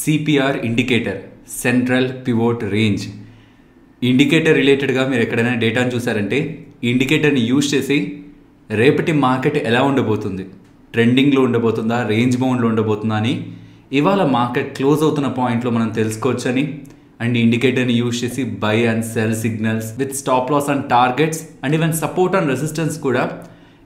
CPR indicator central pivot range indicator రిలేటెడ్గా మీరు ఎక్కడైనా డేటాను చూసారంటే ఇండికేటర్ని యూజ్ చేసి రేపటి మార్కెట్ ఎలా ఉండబోతుంది ట్రెండింగ్లో ఉండబోతుందా రేంజ్ బౌండ్లో ఉండబోతుందా అని ఇవాళ మార్కెట్ క్లోజ్ అవుతున్న పాయింట్లో మనం తెలుసుకోవచ్చని అండ్ ఇండికేటర్ని యూజ్ చేసి buy and sell signals with stop loss and targets and even support and resistance కూడా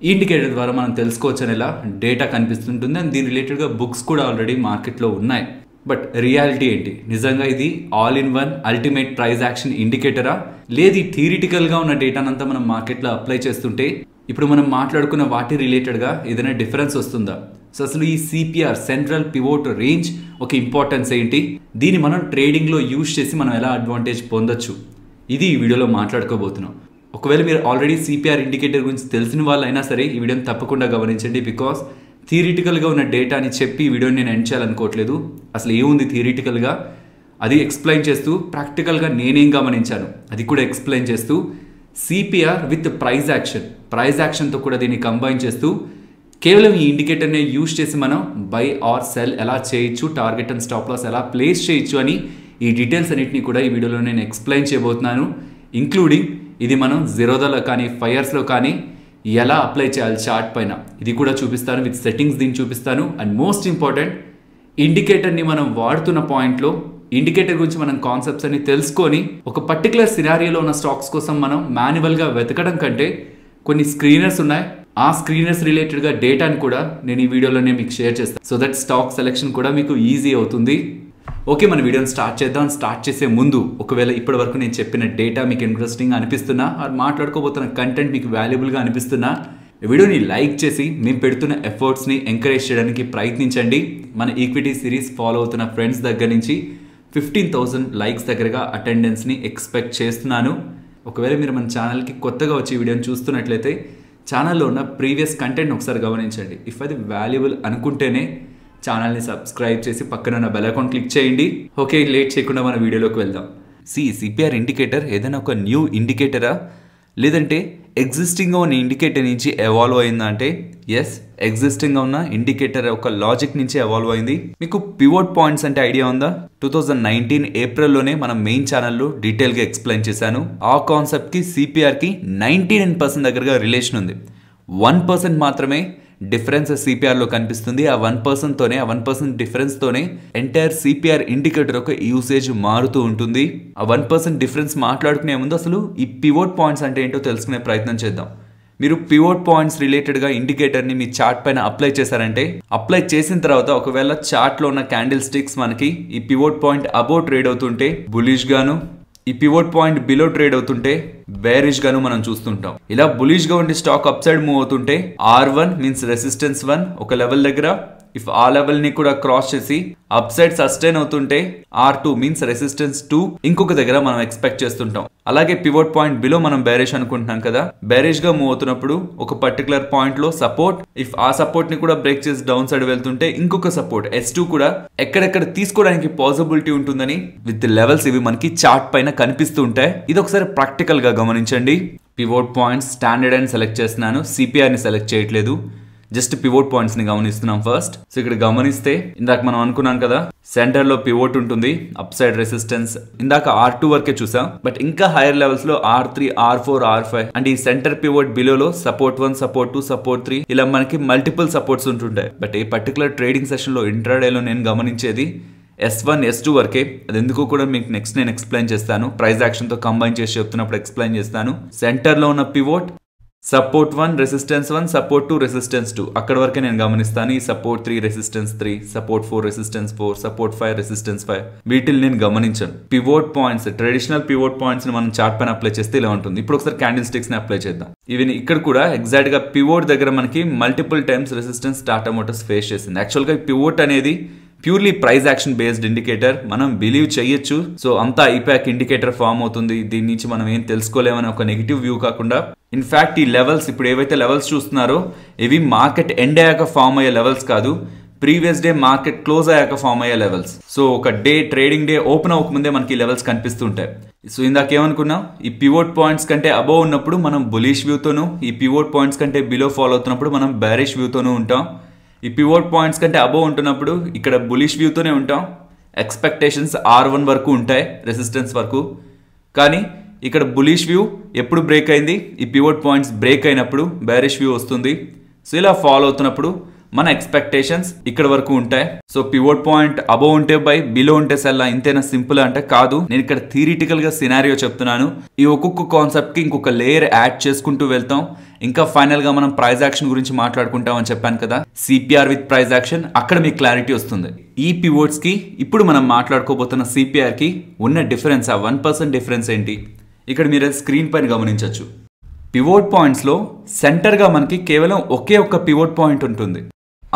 ఈ ఇండికేటర్ ద్వారా మనం తెలుసుకోవచ్చు అనేలా డేటా కనిపిస్తుంటుంది అండ్ దీని రిలేటెడ్గా బుక్స్ కూడా ఆల్రెడీ మార్కెట్లో ఉన్నాయి బట్ రియాలిటీ ఏంటి నిజంగా ఇది all in one ultimate price action ఇండికేటరా లేదు థియరిటికల్గా ఉన్న డేటానంతా మనం మార్కెట్లో అప్లై చేస్తుంటే ఇప్పుడు మనం మాట్లాడుకున్న వాటి రిలేటెడ్గా ఏదైనా డిఫరెన్స్ వస్తుందా సో అసలు ఈ సిపిఆర్ సెంట్రల్ పివోట్ రేంజ్ ఒక ఇంపార్టెన్స్ ఏంటి దీన్ని మనం ట్రేడింగ్లో యూజ్ చేసి మనం ఎలా అడ్వాంటేజ్ పొందొచ్చు ఇది ఈ వీడియోలో మాట్లాడుకోబోతున్నాం ఒకవేళ మీరు ఆల్రెడీ సిపిఆర్ ఇండికేటర్ గురించి తెలిసిన అయినా సరే ఈ వీడియోని తప్పకుండా గమనించండి బికాస్ థియరిటికల్గా ఉన్న డేటా అని చెప్పి ఈ వీడియోని నేను ఎండ్ చేయాలనుకోవట్లేదు అసలు ఏముంది థియరిటికల్గా అది ఎక్స్ప్లెయిన్ చేస్తూ ప్రాక్టికల్గా నేనేం గమనించాను అది కూడా ఎక్స్ప్లెయిన్ చేస్తూ CPR with price action price యాక్షన్తో కూడా దీన్ని కంబైన్ చేస్తూ కేవలం ఈ ఇండికేటర్నే యూజ్ చేసి మనం బై ఆర్ సెల్ ఎలా చేయొచ్చు టార్గెట్ అండ్ స్టాప్ లాస్ ఎలా ప్లేస్ చేయొచ్చు అని ఈ డీటెయిల్స్ అన్నింటినీ కూడా ఈ వీడియోలో నేను ఎక్స్ప్లెయిన్ చేయబోతున్నాను ఇంక్లూడింగ్ ఇది మనం జీరోదాలో కానీ ఫైర్స్లో కానీ ఎలా అప్లై చేయాలి చార్ట్ పైన ఇది కూడా చూపిస్తాను విత్ సెట్టింగ్స్ దీన్ని చూపిస్తాను అండ్ మోస్ట్ ఇంపార్టెంట్ ఇండికేటర్ని మనం వాడుతున్న పాయింట్లో ఇండికేటర్ గురించి మనం కాన్సెప్ట్స్ అన్ని తెలుసుకొని ఒక పర్టికులర్ సినారియోలో ఉన్న స్టాక్స్ కోసం మనం మాన్యువల్గా వెతకడం కంటే కొన్ని స్క్రీనర్స్ ఉన్నాయి ఆ స్క్రీనర్స్ రిలేటెడ్గా డేటాను కూడా నేను ఈ వీడియోలోనే మీకు షేర్ చేస్తాను సో దట్ స్టాక్ సెలెక్షన్ కూడా మీకు ఈజీ అవుతుంది ఓకే మన వీడియోని స్టార్ట్ చేద్దాం స్టార్ట్ చేసే ముందు ఒకవేళ ఇప్పటి వరకు నేను చెప్పిన డేటా మీకు ఇంట్రెస్టింగ్ అనిపిస్తున్నా మాట్లాడుకోబోతున్న కంటెంట్ మీకు వాల్యుబుల్గా అనిపిస్తున్నా వీడియోని లైక్ చేసి మేము పెడుతున్న ఎఫర్ట్స్ని ఎంకరేజ్ చేయడానికి ప్రయత్నించండి మన ఈక్విటీ సిరీస్ ఫాలో అవుతున్న ఫ్రెండ్స్ దగ్గర నుంచి ఫిఫ్టీన్ థౌసండ్ లైక్స్ దగ్గరగా అటెండెన్స్ని ఎక్స్పెక్ట్ చేస్తున్నాను ఒకవేళ మీరు మన ఛానల్కి కొత్తగా వచ్చి వీడియోని చూస్తున్నట్లయితే ఛానల్లో ఉన్న ప్రీవియస్ కంటెంట్ ఒకసారి గమనించండి ఇఫ్ అది వాల్యుబుల్ అనుకుంటేనే ఛానల్ని సబ్స్క్రైబ్ చేసి పక్కన ఉన్న బెల్ అకౌంట్ క్లిక్ చేయండి ఓకే లేట్ చేయకుండా మన వీడియోలోకి వెళ్దాం సి సిపిఆర్ ఇండికేటర్ ఏదైనా ఒక న్యూ ఇండికేటరా లేదంటే ఎగ్జిస్టింగ్గా ఉన్న ఇండికేటర్ నుంచి ఎవాల్వ్ అయిందా అంటే ఎస్ ఎగ్జిస్టింగ్గా ఉన్న ఇండికేటర్ ఒక లాజిక్ నుంచి ఎవాల్వ్ అయింది మీకు పివోట్ పాయింట్స్ అంటే ఐడియా ఉందా టూ థౌజండ్ నైన్టీన్ ఏప్రిల్లోనే మన మెయిన్ ఛానల్లో డీటెయిల్గా ఎక్స్ప్లెయిన్ చేశాను ఆ కాన్సెప్ట్కి సిపిఆర్కి నైంటీ నైన్ పర్సెంట్ దగ్గరగా రిలేషన్ ఉంది వన్ పర్సెంట్ మాత్రమే డిఫరెన్స్ సిపిఆర్లో కనిపిస్తుంది ఆ వన్ పర్సన్తోనే ఆ వన్ పర్సెంట్ డిఫరెన్స్తోనే ఎంటైర్ సిపిఆర్ ఇండికేటర్ యొక్క యూసేజ్ మారుతూ ఉంటుంది ఆ వన్ పర్సెంట్ డిఫరెన్స్ మాట్లాడుకునే ముందు అసలు ఈ పివోట్ పాయింట్స్ అంటే ఏంటో తెలుసుకునే ప్రయత్నం చేద్దాం మీరు పివోట్ పాయింట్స్ రిలేటెడ్గా ఇండికేటర్ని మీ చార్ట్ పైన అప్లై చేశారంటే అప్లై చేసిన తర్వాత ఒకవేళ చార్ట్లో ఉన్న క్యాండిల్ స్టిక్స్ మనకి ఈ పివోట్ పాయింట్ అబౌ ట్రేడ్ అవుతుంటే బులిష్ గాను ఈ పివోట్ పాయింట్ బిలో ట్రేడ్ అవుతుంటే బేరిష్ గాను మనం చూస్తుంటాం ఇలా బులిష్ గా ఉండే స్టాక్ అప్ సైడ్ మూవ్ అవుతుంటే R one means resistance one ఒక లెవెల్ దగ్గర ఇఫ్ ఆ లెవెల్ ని కూడా క్రాస్ చేసి అప్ సైడ్ సస్టైన్ అవుతుంటే R two means resistance two ఇంకొక దగ్గర మనం ఎక్స్పెక్ట్ చేస్తుంటాం అలాగే పివోట్ పాయింట్ బిలో మనం బ్యారేజ్ అనుకుంటున్నాం కదా బ్యారేజ్ గా మూవ్ అవుతున్నప్పుడు ఒక పర్టికులర్ పాయింట్ లో సపోర్ట్ ఇఫ్ ఆ సపోర్ట్ ని కూడా బ్రేక్ చేసి డౌన్ సైడ్ వెళ్తుంటే ఇంకొక సపోర్ట్ ఎస్ టూ కూడా ఎక్కడెక్కడ తీసుకోవడానికి పాసిబిలిటీ ఉంటుందని విత్ లెవెల్స్ ఇవి మనకి చార్ట్ పైన కనిపిస్తూ ఉంటాయి ఇది ఒకసారి ప్రాక్టికల్ గా గమనించండి పివోట్ పాయింట్స్ స్టాండర్డ్ అని సెలెక్ట్ చేస్తున్నాను ని సెలెక్ట్ చేయట్లేదు జస్ట్ పివోట్ పాయింట్స్ ని గమనిస్తున్నాం ఫస్ట్ సో ఇక్కడ గమనిస్తే ఇందాక మనం అనుకున్నాం కదా సెంటర్ లో పివోట్ ఉంటుంది అప్ సైడ్ రెసిస్టెన్స్ ఇందాక ఆర్ టూ వరకే చూసాం బట్ ఇంకా హైయర్ లెవెల్స్ లో R three R four R five and ఈ సెంటర్ పివోట్ బిలోలో support one support two support three ఇలా మనకి మల్టిపుల్ సపోర్ట్స్ ఉంటుంటాయి బట్ ఈ పర్టికులర్ ట్రేడింగ్ సెషన్ లో ఇంట్రాడేలో నేను గమనించేది ఎస్ వన్ ఎస్ టూ వరకే అది ఎందుకు కూడా మీకు నెక్స్ట్ నేను ఎక్స్ప్లెయిన్ చేస్తాను ప్రైస్ యాక్షన్తో కంబైన్ చేసి చెప్తున్నప్పుడు ఎక్స్ప్లెయిన్ చేస్తాను సెంటర్లో ఉన్న pivot support one resistance one support two resistance two అక్కడ వరకే నేను గమనిస్తాను ఈ support three resistance three support four resistance four support five resistance five వీటిని నేను గమనించాను pivot points traditional pivot points ని మనం చార్ట్ పైన అప్లై చేస్తే ఇలా ఉంటుంది ఇప్పుడు ఒకసారి క్యాండిల్ స్టిక్స్ ని అప్లై చేద్దాం ఈవెన్ ఇక్కడ కూడా ఎగ్జాక్ట్ గా పివోట్ దగ్గర మనకి multiple times resistance Tata Motors face చేసింది యాక్చువల్ గా పివోట్ అనేది purely price action based indicator మనం బిలీవ్ చేయొచ్చు సో అంతా ఐపాక్ ఇండికేటర్ ఫామ్ అవుతుంది దీని నుంచి మనం ఏం తెలుసుకోలేమని ఒక నెగిటివ్ వ్యూ కాకుండా ఇన్ఫ్యాక్ట్ ఈ లెవెల్స్ ఇప్పుడు ఏవైతే లెవెల్స్ చూస్తున్నారో ఇవి మార్కెట్ ఎండ్ అయ్యాక ఫామ్ అయ్యే లెవెల్స్ కాదు ప్రీవియస్ డే మార్కెట్ క్లోజ్ అయ్యాక ఫామ్ అయ్యే లెవెల్స్ సో ఒక డే ట్రేడింగ్ డే ఓపెన్ అవ్వకముందే మనకి లెవెల్స్ కనిపిస్తుంటాయి సో ఇందాక ఏమనుకున్నాం ఈ పివోట్ పాయింట్స్ కంటే అబోవ్ ఉన్నప్పుడు మనం బులిష్ వ్యూతోనూ ఈ పివోట్ పాయింట్స్ కంటే బిలో ఫాలో అవుతున్నప్పుడు మనం బ్యారిష్ వ్యూతోనూ ఉంటాం ఈ పివోట్ పాయింట్స్ కంటే అబోవ్ ఉంటున్నప్పుడు ఇక్కడ బులిష్ వ్యూతోనే ఉంటాం ఎక్స్పెక్టేషన్స్ ఆర్ వన్ వరకు ఉంటాయి రెసిస్టెన్స్ వరకు కానీ ఇక్కడ బులిష్ వ్యూ ఎప్పుడు బ్రేక్ అయింది ఈ పివోట్ పాయింట్స్ బ్రేక్ అయినప్పుడు బ్యారిష్ వ్యూ వస్తుంది సో ఇలా ఫాలో అవుతున్నప్పుడు మన ఎక్స్పెక్టేషన్స్ ఇక్కడ వరకు ఉంటాయి సో పివోట్ పాయింట్ అబోవ్ ఉంటే బై బిలో ఉంటే సెల్ ఇంతేనా సింపుల్ అంటే కాదు నేను ఇక్కడ థియరిటికల్ గా సినారియో చెప్తున్నాను ఈ ఒక్కొక్క కాన్సెప్ట్ కి ఇంకొక లేయర్ యాడ్ చేసుకుంటూ వెళ్తాం ఇంకా ఫైనల్ గా మనం ప్రైజ్ యాక్షన్ గురించి మాట్లాడుకుంటామని చెప్పాను కదా సిపిఆర్ విత్ ప్రైజ్ యాక్షన్ అక్కడ మీకు క్లారిటీ వస్తుంది ఈ పివోట్స్ కి ఇప్పుడు మనం మాట్లాడుకోబోతున్న సిపిఆర్ కి ఉన్న డిఫరెన్స్ ఆ వన్ పర్సెంట్ డిఫరెన్స్ ఏంటి ఇక్కడ మీరు స్క్రీన్ పైన గమనించవచ్చు పివోట్ పాయింట్స్లో సెంటర్గా మనకి కేవలం ఒకే ఒక్క పివోట్ పాయింట్ ఉంటుంది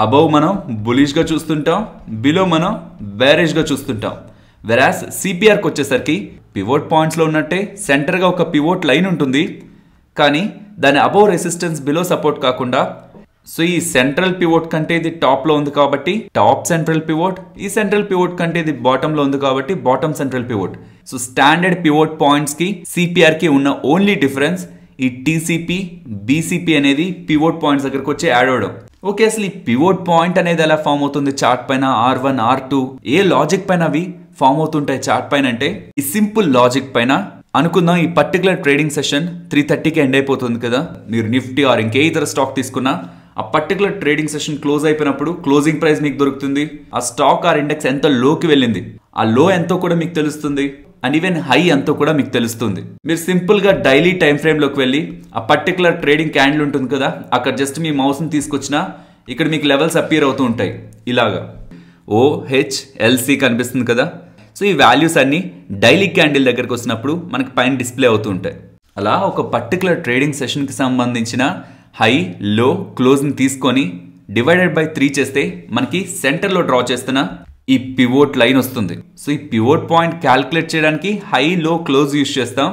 అబౌవ్ మనం బులిష్గా చూస్తుంటాం బిలో మనం బ్యారేజ్గా చూస్తుంటాం వెరాస్ సిపిఆర్కి వచ్చేసరికి పివోట్ పాయింట్స్లో ఉన్నట్టే సెంటర్గా ఒక పివోట్ లైన్ ఉంటుంది కానీ దాని అబౌవ్ రెసిస్టెన్స్ బిలో సపోర్ట్ కాకుండా సో ఈ సెంట్రల్ పివోట్ కంటే ఇది టాప్లో ఉంది కాబట్టి టాప్ సెంట్రల్ పివోట్ ఈ సెంట్రల్ పివోట్ కంటే ఇది బాటంలో ఉంది కాబట్టి bottom central pivot so standard pivot పాయింట్స్కి సిపిఆర్కి ఉన్న ఓన్లీ డిఫరెన్స్ ఈ టీసీపీ బీసీపీ అనేది పివోట్ పాయింట్స్ దగ్గరకు వచ్చి యాడ్ అవడం ఓకే అసలు ఈ పివోట్ పాయింట్ అనేది ఎలా ఫామ్ అవుతుంది చార్ట్ పైన ఆర్ వన్ ఆర్ టూ ఏ లాజిక్ పైన అవి ఫామ్ అవుతుంటాయి చార్ట్ పైన అంటే ఈ సింపుల్ లాజిక్ పైన అనుకుందాం ఈ పర్టికులర్ ట్రేడింగ్ సెషన్ త్రీ థర్టీకి ఎండ్ అయిపోతుంది కదా మీరు నిఫ్టీ ఆర్ ఇంకే ఇతర స్టాక్ తీసుకున్నా ఆ పర్టికులర్ ట్రేడింగ్ సెషన్ క్లోజ్ అయిపోయినప్పుడు క్లోజింగ్ ప్రైస్ మీకు దొరుకుతుంది ఆ స్టాక్ ఆర్ ఇండెక్స్ ఎంత లోకి వెళ్ళింది ఆ లో ఎంతో కూడా మీకు తెలుస్తుంది అండ్ ఈవెన్ హై అంతా కూడా మీకు తెలుస్తుంది మీరు సింపుల్గా డైలీ టైం ఫ్రేమ్లోకి వెళ్ళి ఆ పర్టికులర్ ట్రేడింగ్ క్యాండిల్ ఉంటుంది కదా అక్కడ జస్ట్ మీ ని తీసుకొచ్చినా ఇక్కడ మీకు లెవెల్స్ అపియర్ అవుతూ ఉంటాయి ఇలాగా ఓ హెచ్ ఎల్సి కనిపిస్తుంది కదా సో ఈ వాల్యూస్ అన్నీ డైలీ క్యాండిల్ దగ్గరకు వచ్చినప్పుడు మనకి పైన డిస్ప్లే అవుతూ ఉంటాయి అలా ఒక పర్టికులర్ ట్రేడింగ్ సెషన్కి సంబంధించిన హై లో ని తీసుకొని డివైడెడ్ బై త్రీ చేస్తే మనకి సెంటర్లో డ్రా చేస్తున్న ఈ పివోట్ లైన్ వస్తుంది సో ఈ పివోట్ పాయింట్ క్యాల్కులేట్ చేయడానికి హై లో క్లోజ్ యూస్ చేస్తాం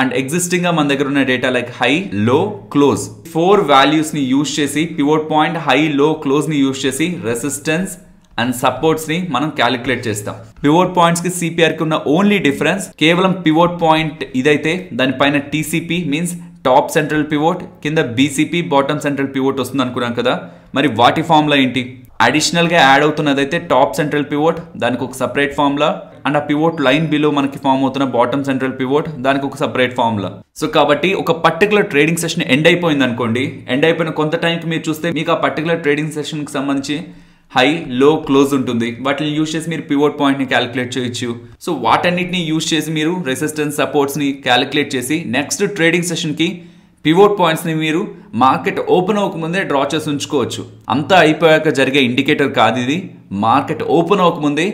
అండ్ ఎగ్జిస్టింగ్ గా మన దగ్గర ఉన్న data like high low close four values ని యూజ్ చేసి pivot point high low close ని యూజ్ చేసి రెసిస్టెన్స్ అండ్ సపోర్ట్స్ ని మనం క్యాలిక్యులేట్ చేస్తాం పివోట్ పాయింట్స్ కి సిపిఆర్ కి ఉన్న ఓన్లీ డిఫరెన్స్ కేవలం పివోట్ పాయింట్ ఇదైతే దానిపైన TCP means top central pivot కింద బీసీపీ బాటమ్ సెంట్రల్ పివోట్ వస్తుంది అనుకున్నాం కదా మరి వాటి ఫార్ములా ఏంటి అడిషనల్గా యాడ్ అవుతున్నది అయితే టాప్ సెంట్రల్ పివోట్ దానికి ఒక సపరేట్ ఫామ్లా అండ్ ఆ పివోట్ లైన్ బిలో మనకి ఫామ్ అవుతున్న బాటమ్ సెంట్రల్ పివోట్ దానికి ఒక సపరేట్ ఫార్ములా సో కాబట్టి ఒక పర్టికులర్ ట్రేడింగ్ సెషన్ ఎండ్ అయిపోయింది అనుకోండి ఎండ్ అయిపోయిన కొంత టైంకి మీరు చూస్తే మీకు ఆ పర్టికులర్ ట్రేడింగ్ సెషన్కి సంబంధించి హై లో క్లోజ్ ఉంటుంది వాటిని యూజ్ చేసి మీరు పివోట్ పాయింట్ని క్యాలిక్యులేట్ చేయొచ్చు సో వాటన్నిటిని యూజ్ చేసి మీరు రెసిస్టెన్స్ సపోర్ట్స్ని క్యాలిక్యులేట్ చేసి నెక్స్ట్ ట్రేడింగ్ సెషన్కి పివోట్ పాయింట్స్ని మీరు మార్కెట్ ఓపెన్ అవ్వకముందే డ్రా చేసి ఉంచుకోవచ్చు అంతా అయిపోయాక జరిగే ఇండికేటర్ కాదు ఇది మార్కెట్ ఓపెన్ అవ్వకముందే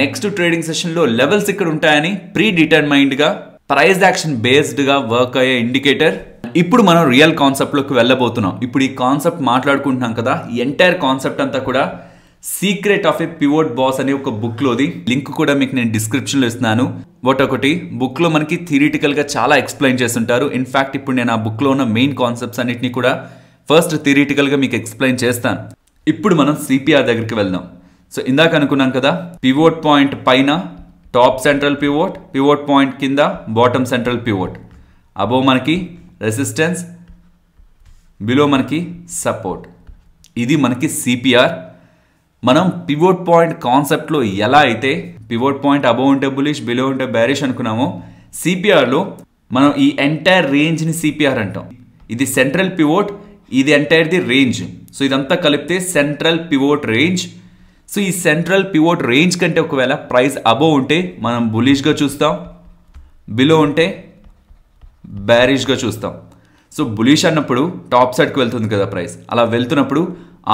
నెక్స్ట్ ట్రేడింగ్ సెషన్లో లెవెల్స్ ఇక్కడ ఉంటాయని ప్రీ డిటర్మైన్డ్గా ప్రైజ్ యాక్షన్ బేస్డ్గా వర్క్ అయ్యే ఇండికేటర్ ఇప్పుడు మనం రియల్ కాన్సెప్ట్లోకి వెళ్ళబోతున్నాం ఇప్పుడు ఈ కాన్సెప్ట్ మాట్లాడుకుంటున్నాం కదా ఎంటైర్ కాన్సెప్ట్ అంతా కూడా secret of a pivot boss అనే ఒక బుక్లోది లింక్ కూడా మీకు నేను డిస్క్రిప్షన్లో ఇస్తున్నాను ఒకటి బుక్లో మనకి థిరీటికల్గా చాలా ఎక్స్ప్లెయిన్ చేస్తుంటారు ఇన్ఫ్యాక్ట్ ఇప్పుడు నేను ఆ బుక్లో ఉన్న మెయిన్ కాన్సెప్ట్స్ అన్నింటినీ కూడా ఫస్ట్ థిరీటికల్గా మీకు ఎక్స్ప్లెయిన్ చేస్తాను ఇప్పుడు మనం సిపిఆర్ దగ్గరికి వెళ్దాం సో ఇందాక అనుకున్నాం కదా పివోట్ పాయింట్ పైన top central pivot pivot point కింద బాటమ్ సెంట్రల్ పివోట్ అబో మనకి రెసిస్టెన్స్ బిలో మనకి సపోర్ట్ ఇది మనకి సిపిఆర్ మనం పివోట్ పాయింట్ కాన్సెప్ట్లో ఎలా అయితే పివోట్ పాయింట్ అబోవ్ ఉంటే బులిష్ బిలో ఉంటే బ్యారిష్ అనుకున్నామో సిపిఆర్లో మనం ఈ ఎంటైర్ రేంజ్ని సిపిఆర్ అంటాం ఇది సెంట్రల్ పివోట్ ఇది ఎంటైర్ ది రేంజ్ సో ఇదంతా కలిపితే సెంట్రల్ పివోట్ రేంజ్ సో ఈ సెంట్రల్ పివోట్ రేంజ్ కంటే ఒకవేళ ప్రైస్ అబోవ్ ఉంటే మనం బులిష్గా చూస్తాం బిలో ఉంటే బ్యారిష్గా చూస్తాం సో బులిష్ అన్నప్పుడు టాప్ సైడ్కి వెళ్తుంది కదా ప్రైస్ అలా వెళ్తున్నప్పుడు